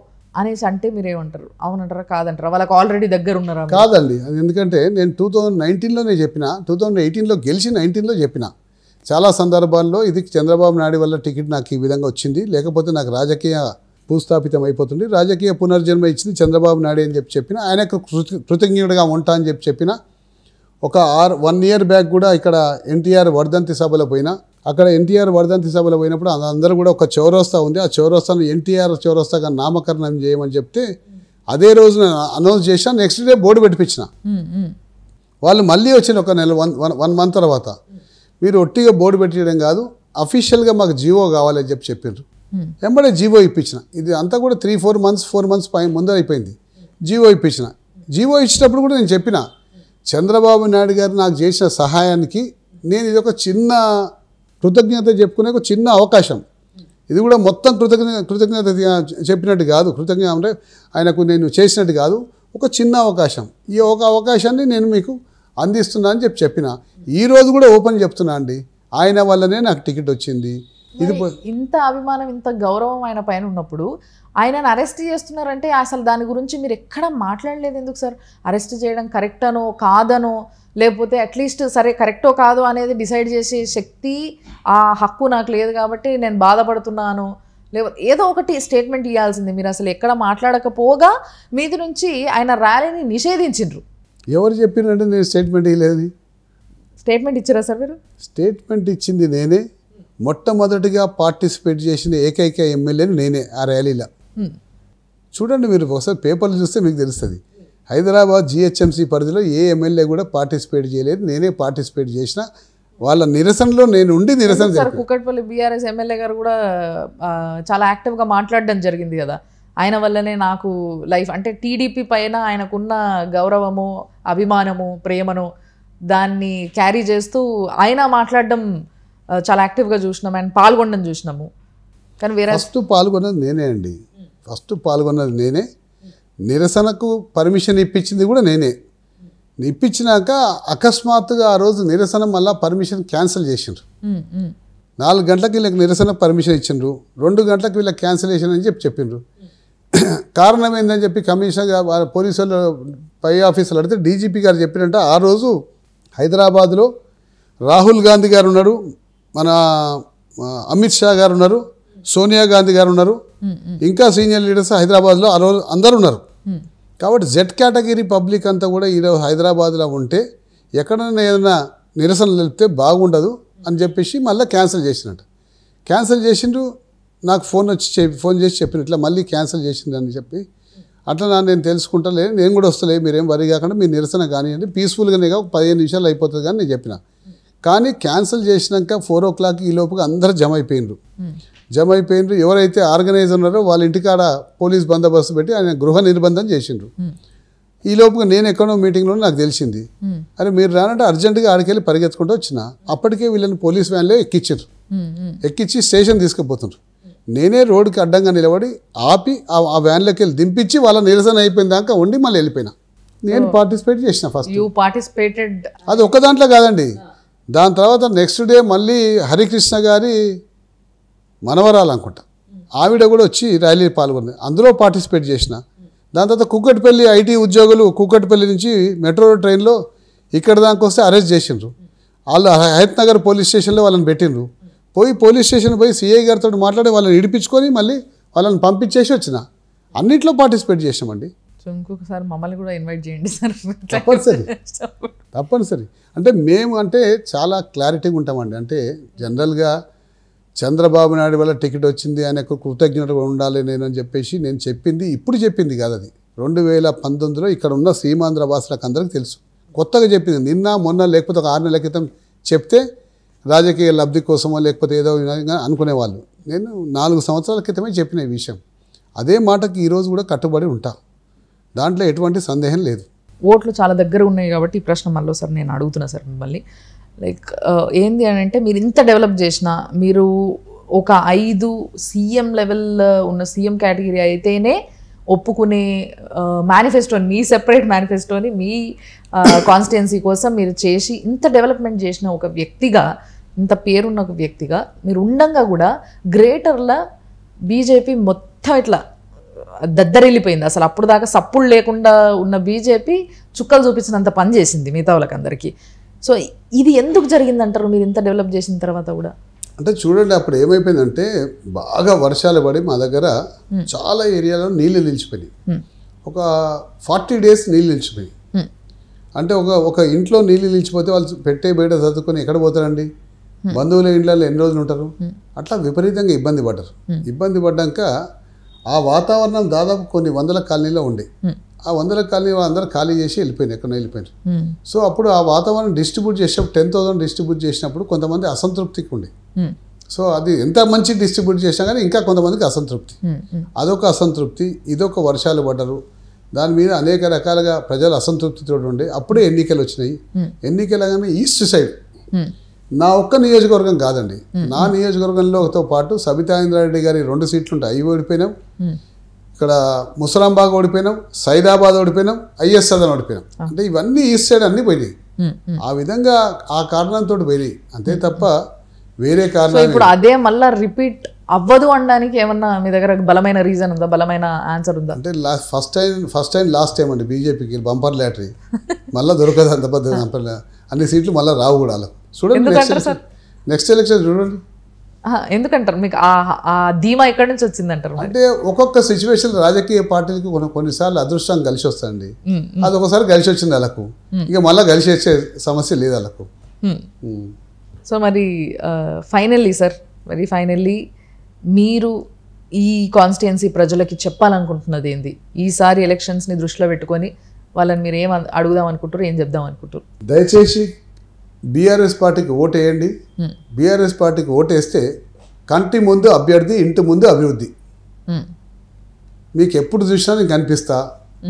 అనేసి అంటే మీరు ఏమంటారు అవునంటారా కాదంటారా వాళ్ళకి ఆల్రెడీ దగ్గర ఉన్నారా కాదండి అది ఎందుకంటే నేను టూ థౌజండ్ నైన్టీన్లోనే చెప్పిన టూ థౌజండ్ ఎయిటీన్లో గెలిచి నైన్టీన్లో చెప్పిన చాలా సందర్భాల్లో ఇది చంద్రబాబు నాయుడు వల్ల టికెట్ నాకు ఈ విధంగా వచ్చింది లేకపోతే నాకు రాజకీయ భూస్థాపితం అయిపోతుంది రాజకీయ పునర్జన్మ ఇచ్చింది చంద్రబాబు నాయుడు అని చెప్పి చెప్పిన ఆయనకు కృతజ్ఞుడిగా ఉంటా అని చెప్పి చెప్పిన ఒక ఆర్ వన్ ఇయర్ బ్యాక్ కూడా ఇక్కడ ఎన్టీఆర్ వర్ధంతి సభలో పోయినా అక్కడ ఎన్టీఆర్ వర్ధంతి సభలో పోయినప్పుడు అందరూ కూడా ఒక చౌరస్తా ఉంది ఆ చౌరస్తాను ఎన్టీఆర్ చౌరస్తాగా నామకరణం చేయమని చెప్తే అదే రోజు నేను అనౌన్స్ చేసిన నెక్స్ట్ డే బోర్డు పెట్టించిన వాళ్ళు మళ్ళీ వచ్చిన ఒక నెల వన్ వన్ మంత్ తర్వాత మీరు ఒట్టిగా బోర్డు పెట్టడం కాదు అఫీషియల్గా మాకు జీవో కావాలని చెప్పి చెప్పిండ్రు వెంబడే జీవో ఇప్పించిన ఇది అంతా కూడా three four months four months పై ముందర అయిపోయింది జీవో ఇప్పించిన జీవో ఇచ్చినప్పుడు కూడా నేను చెప్పిన చంద్రబాబు నాయుడు గారు నాకు చేసిన సహాయానికి నేను ఇది ఒక చిన్న కృతజ్ఞత చెప్పుకునే ఒక చిన్న అవకాశం ఇది కూడా మొత్తం కృతజ్ఞ కృతజ్ఞత చెప్పినట్టు కాదు కృతజ్ఞత అంటే ఆయనకు నేను చేసినట్టు కాదు ఒక చిన్న అవకాశం ఈ ఒక అవకాశాన్ని నేను మీకు అందిస్తున్నా అని చెప్పి చెప్పిన ఈరోజు కూడా ఓపెన్ చెప్తున్నా అండి ఆయన వల్లనే నాకు టికెట్ వచ్చింది ఇది ఇంత అభిమానం ఇంత గౌరవం ఆయన పైన ఉన్నప్పుడు ఆయనను అరెస్ట్ చేస్తున్నారంటే అసలు దాని గురించి మీరు ఎక్కడ మాట్లాడలేదు ఎందుకు సార్ అరెస్ట్ చేయడం కరెక్ట్ అనో కాదనో లేకపోతే అట్లీస్ట్ సరే కరెక్టో కాదో అనేది డిసైడ్ చేసే శక్తి ఆ హక్కు నాకు లేదు కాబట్టి నేను బాధపడుతున్నాను లేకపోతే ఏదో ఒకటి స్టేట్మెంట్ ఇవ్వాల్సింది మీరు అసలు ఎక్కడ మాట్లాడకపోగా మీది నుంచి ఆయన ర్యాలీని నిషేధించిండ్రు ఎవరు చెప్పినట్టు నేను స్టేట్మెంట్ ఇవ్వలేదు స్టేట్మెంట్ ఇచ్చారా సార్ మీరు స్టేట్మెంట్ ఇచ్చింది నేనే మొట్టమొదటిగా పార్టిసిపేట్ చేసిన ఏకైక ఎమ్మెల్యేని నేనే ఆ ర్యాలీలో hmm. చూడండి మీరు ఒకసారి పేపర్లు చూస్తే మీకు తెలుస్తుంది హైదరాబాద్ జిహెచ్ఎంసీ పరిధిలో ఏ ఎమ్మెల్యే కూడా పార్టిసిపేట్ చేయలేదు నేనే పార్టిసిపేట్ చేసిన వాళ్ళ నిరసనలో నేను ఉండి నిరసన కుక్కట్పల్లి బీఆర్ఎస్ ఎమ్మెల్యే గారు కూడా చాలా యాక్టివ్గా మాట్లాడడం జరిగింది కదా ఆయన వల్లనే నాకు లైఫ్ అంటే టీడీపీ పైన ఆయనకున్న గౌరవము అభిమానము ప్రేమను దాన్ని క్యారీ చేస్తూ ఆయన మాట్లాడడం చాలా యాక్టివ్గా చూసినాం అండ్ పాల్గొనడం చూసినాము కానీ వేరే ఫస్ట్ పాల్గొన్నది నేనే అండి ఫస్ట్ పాల్గొన్నది నేనే నిరసనకు పర్మిషన్ ఇప్పించింది కూడా నేనే ఇప్పించినాక అకస్మాత్తుగా ఆ రోజు నిరసన మళ్ళీ పర్మిషన్ క్యాన్సిల్ చేసిండ్రు నాలుగు గంటలకు వీళ్ళకి నిరసన పర్మిషన్ ఇచ్చిండ్రు రెండు గంటలకు వీళ్ళకి క్యాన్సిలేషన్ అని చెప్పి చెప్పిండ్రు కారణం ఏందని చెప్పి కమిషనర్ పోలీసు వాళ్ళు పై ఆఫీసులు అడిగితే డీజీపీ గారు చెప్పినట్ట ఆ రోజు హైదరాబాద్లో రాహుల్ గాంధీ గారు ఉన్నారు మన అమిత్ షా గారు ఉన్నారు సోనియా గాంధీ గారు ఉన్నారు ఇంకా సీనియర్ లీడర్స్ హైదరాబాద్లో ఆ రోజు అందరు ఉన్నారు కాబట్టి జెడ్ కేటగిరీ పబ్లిక్ అంతా కూడా ఈరోజు హైదరాబాద్లో ఉంటే ఎక్కడైనా ఏదైనా నిరసన తెలిపితే బాగుండదు అని చెప్పేసి మళ్ళీ క్యాన్సిల్ చేసినట్టు క్యాన్సిల్ చేసిండ్రు నాకు ఫోన్ వచ్చి ఫోన్ చేసి చెప్పినట్ల మళ్ళీ క్యాన్సిల్ చేసిండ్రు అని చెప్పి అట్లా నేను తెలుసుకుంటా లేదు నేను కూడా వస్తలేదు మీరేం వరి కాకుండా మీరు నిరసన కానివ్వండి పీస్ఫుల్గానే ఒక పదిహేను నిమిషాలు అయిపోతుంది కానీ నేను చెప్పిన కానీ క్యాన్సిల్ చేసినాక ఫోర్ ఓ క్లాక్ ఈ లోపుగా అందరు జమ అయిపోయినరు జమ అయిపోయినరు ఎవరైతే ఆర్గనైజ్ ఉన్నారో వాళ్ళ ఇంటికాడ పోలీస్ బందోబస్తు పెట్టి ఆయన గృహ నిర్బంధం చేసిండ్రు ఈ లోపుగా నేను ఎక్కడో మీటింగ్లో నాకు తెలిసింది అరే మీరు రానంటే అర్జెంటుగా ఆడికెళ్ళి పరిగెత్తుకుంటూ వచ్చిన అప్పటికే వీళ్ళని పోలీస్ వ్యాన్లో ఎక్కించారు ఎక్కించి స్టేషన్ తీసుకుపోతున్నారు నేనే రోడ్డుకి అడ్డంగా నిలబడి ఆపి ఆ వ్యాన్లోకి వెళ్ళి దింపించి వాళ్ళ నిరసన అయిపోయిన దాకా ఉండి మళ్ళీ వెళ్ళిపోయినా నేను పార్టిసిపేట్ చేసిన ఫస్ట్ అది ఒక్క దాంట్లో కాదండి దాని తర్వాత నెక్స్ట్ డే మళ్ళీ హరికృష్ణ గారి మనవరాలు అనుకుంటా ఆవిడ కూడా వచ్చి ర్యాలీ పాల్గొంది అందులో పార్టిసిపేట్ చేసిన దాని తర్వాత కుక్కటిపల్లి ఐటీ ఉద్యోగులు కుక్కటిపల్లి నుంచి మెట్రో ట్రైన్లో ఇక్కడ దానికి వస్తే అరెస్ట్ చేసిండ్రు వాళ్ళు హయత్ నగర్ పోలీస్ స్టేషన్లో వాళ్ళని పెట్టిండ్రు పోయి పోలీస్ స్టేషన్ పోయి సిఐ గారితో మాట్లాడి వాళ్ళని ఇడిపించుకొని మళ్ళీ వాళ్ళని పంపించేసి వచ్చిన అన్నిట్లో పార్టిసిపేట్ చేసామండి సో ఇంకొకసారి మమ్మల్ని కూడా ఇన్వైట్ చేయండి సార్ తప్పనిసరి తప్పనిసరి అంటే మేము అంటే చాలా క్లారిటీగా ఉంటామండి అంటే జనరల్గా చంద్రబాబు నాయుడు వల్ల టికెట్ వచ్చింది అనే కృతజ్ఞత ఉండాలి నేను అని చెప్పేసి నేను చెప్పింది ఇప్పుడు చెప్పింది కాదు అది రెండు వేల పంతొమ్మిదిలో ఇక్కడ ఉన్న సీమాంధ్ర వాసులకు అందరికీ తెలుసు కొత్తగా చెప్పింది నిన్న మొన్న లేకపోతే ఒక ఆరు నెలల క్రితం చెప్తే రాజకీయ లబ్ధి కోసమో లేకపోతే ఏదో అనుకునేవాళ్ళు నేను నాలుగు సంవత్సరాల క్రితమే చెప్పిన ఈ విషయం అదే మాటకి ఈరోజు కూడా కట్టుబడి ఉంటాను దాంట్లో ఎటువంటి సందేహం లేదు ఓట్లు చాలా దగ్గర ఉన్నాయి కాబట్టి ఈ ప్రశ్న మళ్ళీ సార్ నేను అడుగుతున్నా సార్ మిమ్మల్ని లైక్ uh, ఏంది అని అంటే మీరు ఇంత డెవలప్ చేసినా మీరు ఒక ఐదు సీఎం లెవెల్ uh, ఉన్న సీఎం కేటగిరీ అయితేనే ఒప్పుకునే మేనిఫెస్టోని uh, మీ సెపరేట్ మేనిఫెస్టోని మీ కాన్స్టిట్యున్సీ కోసం మీరు చేసి ఇంత డెవలప్మెంట్ చేసిన ఒక వ్యక్తిగా ఇంత పేరున్న ఒక వ్యక్తిగా మీరు ఉండంగా కూడా గ్రేటర్ల బీజేపీ మొత్తం ఇట్లా దద్దరిల్లిపోయింది అసలు అప్పుడు దాకా సప్పుడు లేకుండా ఉన్న బీజేపీ చుక్కలు చూపించినంత పని చేసింది మిగతా వాళ్ళకందరికీ సో ఇది ఎందుకు జరిగిందంటారు మీరు ఇంత డెవలప్ చేసిన తర్వాత కూడా అంటే చూడండి అప్పుడు ఏమైపోయిందంటే బాగా వర్షాలు పడి మా దగ్గర చాలా ఏరియాలో నీళ్లు నిలిచిపోయినాయి ఒక ఫార్టీ డేస్ నీళ్ళు నిలిచిపోయినాయి అంటే ఒక ఒక ఇంట్లో నీళ్ళు నిలిచిపోతే వాళ్ళు పెట్టే బయట చదువుకొని ఎక్కడ పోతారండి బంధువుల ఇండ్లలో ఎన్ని రోజులు ఉంటారు అట్లా విపరీతంగా ఇబ్బంది పడ్డారు ఇబ్బంది పడ్డాక ఆ వాతావరణం దాదాపు కొన్ని వందల కాలనీలో ఉండే ఆ వందల కాలనీ వాళ్ళందరూ ఖాళీ చేసి వెళ్ళిపోయినారు ఎక్కడ వెళ్ళిపోయినారు సో అప్పుడు ఆ వాతావరణం డిస్ట్రిబ్యూట్ చేసినప్పుడు టెన్ థౌసండ్ డిస్ట్రిబ్యూట్ చేసినప్పుడు కొంతమంది అసంతృప్తికి ఉండే సో అది ఎంత మంచి డిస్ట్రిబ్యూట్ చేసినా కానీ ఇంకా కొంతమందికి అసంతృప్తి అదొక అసంతృప్తి ఇదొక వర్షాలు పడ్డరు దాని మీద అనేక రకాలుగా ప్రజలు అసంతృప్తితో ఉండే అప్పుడే ఎన్నికలు వచ్చినాయి ఎన్నికలు కానీ ఈస్ట్ సైడ్ నా ఒక్క నియోజకవర్గం కాదండి నా నియోజకవర్గంలోతో పాటు ఇంద్రారెడ్డి గారి రెండు సీట్లు ఉంటాయి అవి ఓడిపోయినాం ఇక్కడ ముసలాంబాగ్ ఓడిపోయినాం సైదాబాద్ ఓడిపోయినాం ఐఎస్ సదన్ ఓడిపోయినాం అంటే ఇవన్నీ ఈస్ట్ సైడ్ అన్నీ పోయినాయి ఆ విధంగా ఆ కారణంతో పోయినాయి అంతే తప్ప వేరే కారణం ఇప్పుడు అదే మళ్ళీ రిపీట్ అవ్వదు అనడానికి ఏమన్నా మీ దగ్గర బలమైన రీజన్ ఉందా బలమైన ఆన్సర్ ఉందా అంటే last first time first time last time అండి బీజేపీకి బంపర్ లాటరీ మళ్ళీ దొరకదు అంత పెద్ద అన్ని సీట్లు మళ్ళీ రావు కూడా చూడండి నెక్స్ట్ ఎలక్షన్ చూడండి ఎందుకంటారు మీకు ఆ ధీమా ఎక్కడి నుంచి వచ్చిందంటారు అంటే ఒక్కొక్క సిచ్యువేషన్ రాజకీయ పార్టీలకు కొన్నిసార్లు అదృష్టం కలిసి వస్తుంది అది ఒకసారి కలిసి వచ్చింది వాళ్ళకు ఇక మళ్ళీ కలిసి వచ్చే సమస్య లేదు వాళ్ళకు సో మరి ఫైనల్లీ సార్ మరి ఫైనల్లీ మీరు ఈ కాన్స్టిట్యున్సీ ప్రజలకి చెప్పాలనుకుంటున్నది ఏంది ఈసారి ఎలక్షన్స్ని దృష్టిలో పెట్టుకొని వాళ్ళని మీరు ఏం అడుగుదాం అనుకుంటారు ఏం చెప్దాం అనుకుంటారు దయచేసి బీఆర్ఎస్ పార్టీకి ఓటేయండి బీఆర్ఎస్ పార్టీకి ఓటేస్తే కంటి ముందు అభ్యర్థి ఇంటి ముందు అభివృద్ధి మీకు ఎప్పుడు చూసినా నేను కనిపిస్తా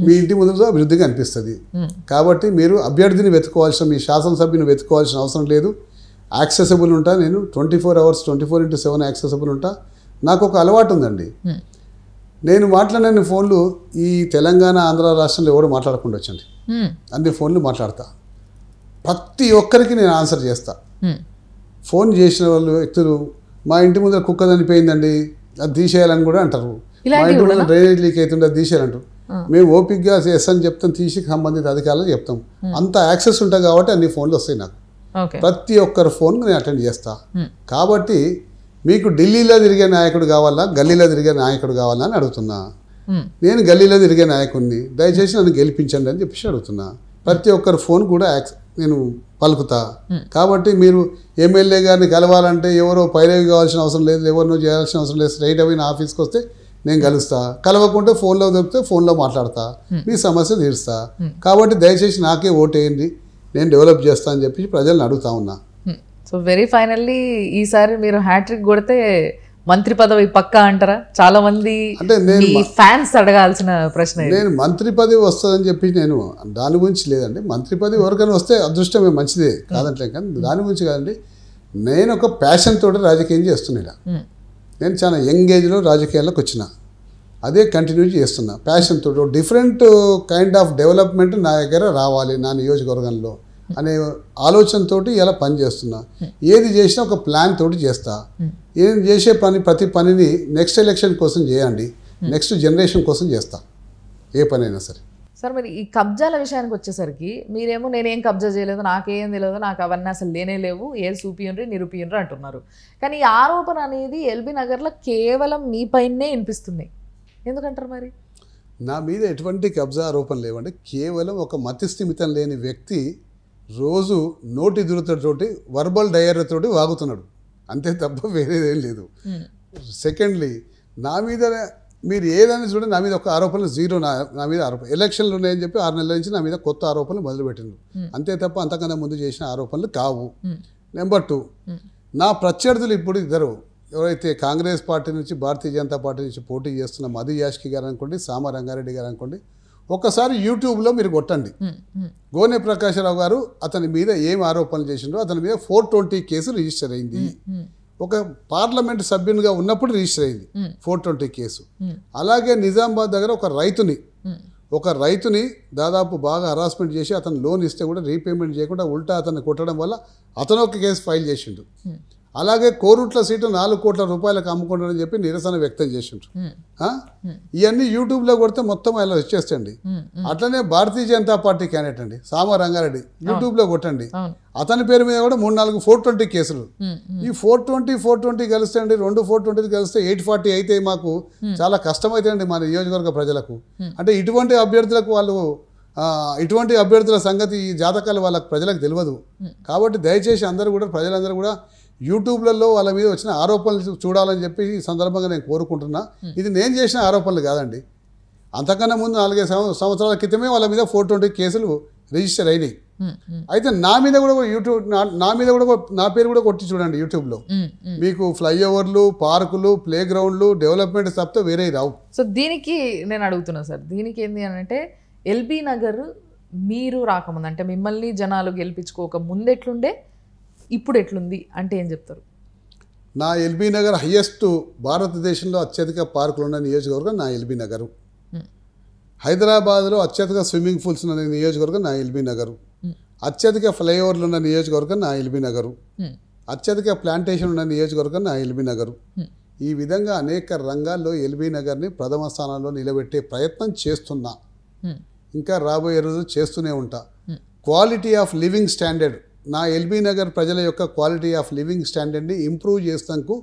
మీ ఇంటి ముందు అభివృద్ధి కనిపిస్తుంది కాబట్టి మీరు అభ్యర్థిని వెతుకోవాల్సిన మీ శాసనసభ్యుని వెతుకోవాల్సిన అవసరం లేదు యాక్సెసిబుల్ ఉంటా నేను twenty four hours twenty four into seven accessible ఉంటా నాకు ఒక అలవాటు ఉందండి నేను మాట్లాడిన ఫోన్లు ఈ తెలంగాణ ఆంధ్ర రాష్ట్రంలో ఎవరు మాట్లాడకుండా వచ్చండి అన్ని ఫోన్లు మాట్లాడతా ప్రతి ఒక్కరికి నేను ఆన్సర్ చేస్తా ఫోన్ చేసిన వాళ్ళు వ్యక్తులు మా ఇంటి ముందర కుక్క చనిపోయిందండి అది తీసేయాలని కూడా అంటారు మా ఇంటి ముందర డ్రైనేజ్ లీక్ అవుతుంటే అది తీసేయాలంటారు మేము ఓపిక్గా ఎస్ అని చెప్తాం తీసి సంబంధిత అధికారులు చెప్తాం అంత యాక్సెస్ ఉంటుంది కాబట్టి అన్ని ఫోన్లు వస్తాయి నాకు ప్రతి ఒక్కరి ఫోన్ నేను అటెండ్ చేస్తా కాబట్టి మీకు ఢిల్లీలో తిరిగే నాయకుడు కావాలా గల్లీలో తిరిగే నాయకుడు కావాలా అని అడుగుతున్నా నేను గల్లీలో తిరిగే నాయకుడిని దయచేసి నన్ను గెలిపించండి అని చెప్పేసి అడుగుతున్నా ప్రతి ఒక్కరి ఫోన్ కూడా నేను పలుకుతా కాబట్టి మీరు ఎమ్మెల్యే గారిని కలవాలంటే ఎవరో పైరవి కావాల్సిన అవసరం లేదు ఎవరినో చేయాల్సిన అవసరం లేదు స్ట్రైట్ అవి నా ఆఫీస్కి వస్తే నేను కలుస్తా కలవకుంటే ఫోన్లో దొరికితే ఫోన్లో మాట్లాడతా మీ సమస్య తీరుస్తా కాబట్టి దయచేసి నాకే ఓటేయండి నేను డెవలప్ చేస్తా అని చెప్పి ప్రజలను అడుగుతా ఉన్నా సో వెరీ ఫైనల్లీ ఈసారి మీరు హ్యాట్రిక్ కొడితే మంత్రి పదవి పక్కా అంటారా చాలా మంది అంటే నేను ఫ్యాన్స్ అడగాల్సిన ప్రశ్న నేను మంత్రి పదవి వస్తుందని చెప్పి నేను దాని గురించి లేదండి మంత్రి పదవి ఎవరికైనా వస్తే అదృష్టమే మంచిదే కాదంటే కానీ దాని గురించి కాదండి నేను ఒక ప్యాషన్ తోటి రాజకీయం చేస్తున్నా నేను చాలా యంగ్ ఏజ్లో రాజకీయాల్లోకి వచ్చిన అదే కంటిన్యూ చేస్తున్నా ప్యాషన్ తోటి డిఫరెంట్ కైండ్ ఆఫ్ డెవలప్మెంట్ నా దగ్గర రావాలి నా నియోజకవర్గంలో అనే ఆలోచనతోటి ఇలా పని చేస్తున్నా ఏది చేసినా ఒక ప్లాన్ తోటి చేస్తా ఏం చేసే పని ప్రతి పనిని నెక్స్ట్ ఎలక్షన్ కోసం చేయండి నెక్స్ట్ జనరేషన్ కోసం చేస్తా ఏ పనైనా సరే సార్ మరి ఈ కబ్జాల విషయానికి వచ్చేసరికి మీరేమో నేనేం కబ్జా చేయలేదు నాకేం తెలియదు నాకు అవన్నీ అసలు లేనే లేవు ఏ సూపియన్రీ నిరూపియండ్రి అంటున్నారు కానీ ఈ ఆరోపణ అనేది ఎల్బీ నగర్లో కేవలం మీ పైనే వినిపిస్తున్నాయి ఎందుకంటారు మరి నా మీద ఎటువంటి కబ్జా ఆరోపణ లేవండి కేవలం ఒక మతిస్థిమితం లేని వ్యక్తి రోజు నోటి తోటి వర్బల్ డయరీతోటి వాగుతున్నాడు అంతే తప్ప వేరేదేం లేదు సెకండ్లీ నా మీద మీరు ఏదైనా చూడండి నా మీద ఒక ఆరోపణలు జీరో నా నా మీద ఆరోపణ ఎలక్షన్లు ఉన్నాయని చెప్పి ఆరు నెలల నుంచి నా మీద కొత్త ఆరోపణలు మొదలుపెట్టిండు అంతే తప్ప అంతకన్నా ముందు చేసిన ఆరోపణలు కావు నెంబర్ టూ నా ప్రత్యర్థులు ఇప్పుడు ఇద్దరు ఎవరైతే కాంగ్రెస్ పార్టీ నుంచి భారతీయ జనతా పార్టీ నుంచి పోటీ చేస్తున్న మధు యాష్కి గారు అనుకోండి సామ రంగారెడ్డి గారు అనుకోండి ఒక్కసారి యూట్యూబ్లో మీరు కొట్టండి గోనె ప్రకాశరావు గారు అతని మీద ఏం ఆరోపణలు చేసిండో అతని మీద ఫోర్ ట్వంటీ కేసు రిజిస్టర్ అయింది ఒక పార్లమెంట్ సభ్యునిగా ఉన్నప్పుడు రిజిస్టర్ అయింది ఫోర్ ట్వంటీ కేసు అలాగే నిజామాబాద్ దగ్గర ఒక రైతుని ఒక రైతుని దాదాపు బాగా హరాస్మెంట్ చేసి అతను లోన్ ఇస్తే కూడా రీపేమెంట్ చేయకుండా ఉల్టా అతన్ని కొట్టడం వల్ల అతను ఒక కేసు ఫైల్ చేసిండు అలాగే కోరుట్ల సీటు నాలుగు కోట్ల రూపాయలకు అమ్ముకుంటారని చెప్పి నిరసన వ్యక్తం చేసిండ్రు ఇవన్నీ యూట్యూబ్లో కొడితే మొత్తం అలా వచ్చేస్తండి అట్లనే భారతీయ జనతా పార్టీ క్యాండిడేట్ అండి సామ రంగారెడ్డి యూట్యూబ్లో కొట్టండి అతని పేరు మీద కూడా మూడు నాలుగు ఫోర్ ట్వంటీ కేసులు ఈ ఫోర్ ట్వంటీ ఫోర్ ట్వంటీ కలిస్తే అండి రెండు ఫోర్ ట్వంటీ కలిస్తే ఎయిట్ ఫార్టీ అయితే మాకు చాలా కష్టమైతే అండి మన నియోజకవర్గ ప్రజలకు అంటే ఇటువంటి అభ్యర్థులకు వాళ్ళు ఇటువంటి అభ్యర్థుల సంగతి ఈ జాతకాలు వాళ్ళకి ప్రజలకు తెలియదు కాబట్టి దయచేసి అందరూ కూడా ప్రజలందరూ కూడా యూట్యూబ్లలో వాళ్ళ మీద వచ్చిన ఆరోపణలు చూడాలని చెప్పి ఈ సందర్భంగా నేను కోరుకుంటున్నా ఇది నేను చేసిన ఆరోపణలు కాదండి అంతకన్నా ముందు నాలుగైదు సంవత్సరాల క్రితమే వాళ్ళ మీద ఫోర్ ట్వంటీ కేసులు రిజిస్టర్ అయినాయి అయితే నా మీద కూడా యూట్యూబ్ నా మీద కూడా నా పేరు కూడా కొట్టి చూడండి యూట్యూబ్లో మీకు ఫ్లైఓవర్లు పార్కులు ప్లే గ్రౌండ్లు డెవలప్మెంట్ తప్పితే వేరే రావు సో దీనికి నేను అడుగుతున్నాను సార్ దీనికి ఏంటి అని అంటే ఎల్బీ నగర్ మీరు రాకముందు అంటే మిమ్మల్ని జనాలు గెలిపించుకోక ముందెట్లుండే ఎట్లుండే ఇప్పుడు ఎట్లుంది అంటే ఏం చెప్తారు నా ఎల్బీ నగర్ హయ్యెస్ట్ భారతదేశంలో అత్యధిక పార్కులు ఉన్న నియోజకవర్గం నా ఎల్బీ నగరు హైదరాబాద్లో అత్యధిక స్విమ్మింగ్ పూల్స్ ఉన్న నియోజకవర్గం నా ఎల్బీ నగరు అత్యధిక ఫ్లైఓవర్లు ఉన్న నియోజకవర్గం నా ఎల్బీ నగరు అత్యధిక ప్లాంటేషన్ ఉన్న నియోజకవర్గం నా ఎల్బీ నగరు ఈ విధంగా అనేక రంగాల్లో ఎల్బీ నగర్ని ప్రథమ స్థానంలో నిలబెట్టే ప్రయత్నం చేస్తున్నా ఇంకా రాబోయే రోజు చేస్తూనే ఉంటా క్వాలిటీ ఆఫ్ లివింగ్ స్టాండర్డ్ నా ఎల్బీ నగర్ ప్రజల యొక్క క్వాలిటీ ఆఫ్ లివింగ్ స్టాండర్డ్ని ఇంప్రూవ్ చేస్తాకు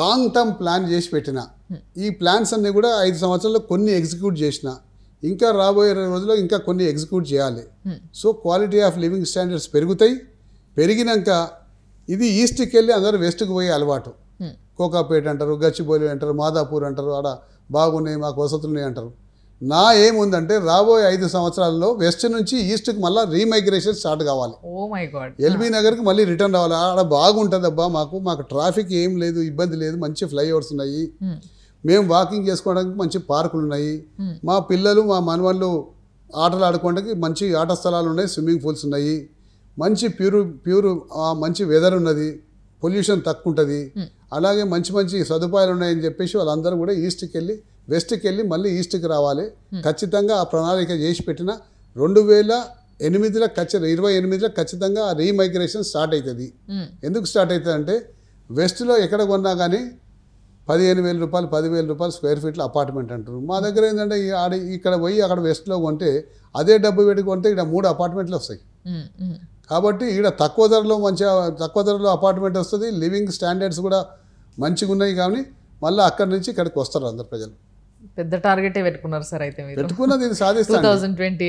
లాంగ్ టర్మ్ ప్లాన్ చేసి పెట్టిన hmm. ఈ ప్లాన్స్ అన్నీ కూడా ఐదు సంవత్సరాల్లో కొన్ని ఎగ్జిక్యూట్ చేసిన ఇంకా రాబోయే రోజుల్లో ఇంకా కొన్ని ఎగ్జిక్యూట్ చేయాలి hmm. So quality of living standards పెరుగుతాయి పెరిగినాక ఇది ఈస్ట్కి వెళ్ళి అందరూ వెస్ట్కి పోయే అలవాటు hmm. కోకాపేట అంటారు గచ్చిబౌలి అంటారు మాదాపూర్ అంటారు ఆడ బాగున్నాయి మాకు వసతులు ఉన్నాయి అంటారు నా ఏముందంటే రాబోయే ఐదు సంవత్సరాల్లో వెస్ట్ నుంచి ఈస్ట్కి మళ్ళీ రీమైగ్రేషన్ స్టార్ట్ కావాలి ఎల్బీ నగర్కి మళ్ళీ రిటర్న్ రావాలి ఆడ బాగుంటుంది అబ్బా మాకు మాకు ట్రాఫిక్ ఏం లేదు ఇబ్బంది లేదు మంచి ఫ్లైఓవర్స్ ఉన్నాయి మేము వాకింగ్ చేసుకోవడానికి మంచి పార్కులు ఉన్నాయి మా పిల్లలు మా మనవాళ్ళు ఆటలు ఆడుకోవడానికి మంచి ఆట స్థలాలు ఉన్నాయి స్విమ్మింగ్ పూల్స్ ఉన్నాయి మంచి ప్యూర్ ప్యూర్ మంచి వెదర్ ఉన్నది పొల్యూషన్ తక్కువ ఉంటుంది అలాగే మంచి మంచి సదుపాయాలు ఉన్నాయని చెప్పేసి వాళ్ళందరూ కూడా ఈస్ట్కి వెళ్ళి వెస్ట్కి వెళ్ళి మళ్ళీ ఈస్ట్కి రావాలి ఖచ్చితంగా ఆ ప్రణాళిక చేసి పెట్టిన రెండు వేల ఎనిమిదిలో ఖచ్చితంగా ఇరవై ఎనిమిదిలో ఖచ్చితంగా రీమైగ్రేషన్ స్టార్ట్ అవుతుంది ఎందుకు స్టార్ట్ అవుతుంది అంటే వెస్ట్లో ఎక్కడ కొన్నా కానీ పదిహేను వేల రూపాయలు పదివేల రూపాయలు స్క్వేర్ ఫీట్లో అపార్ట్మెంట్ అంటారు మా దగ్గర ఏంటంటే ఆడ ఇక్కడ పోయి అక్కడ వెస్ట్లో కొంటే అదే డబ్బు పెట్టి కొంటే ఇక్కడ మూడు అపార్ట్మెంట్లు వస్తాయి కాబట్టి ఇక్కడ తక్కువ ధరలో మంచిగా తక్కువ ధరలో అపార్ట్మెంట్ వస్తుంది లివింగ్ స్టాండర్డ్స్ కూడా మంచిగా ఉన్నాయి కానీ మళ్ళీ అక్కడి నుంచి ఇక్కడికి వస్తారు అందరు ప్రజలు పెద్ద టార్గెట్ పెట్టుకున్నారు సార్ అయితే మీరు పెట్టుకున్నది ఇది సాధిస్తాను టూ థౌజండ్ ట్వంటీ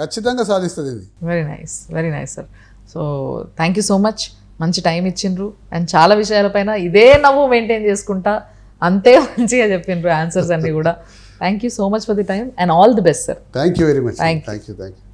ఖచ్చితంగా సాధిస్తుంది ఇది very nice very nice sir so thank you so much మంచి టైం ఇచ్చిండ్రు అండ్ చాలా విషయాలపైన ఇదే నవ్వు మెయింటైన్ చేసుకుంటా అంతే మంచిగా చెప్పిండ్రు ఆన్సర్స్ అన్ని కూడా thank you so much for the time and all the best sir thank you very much thank you thank you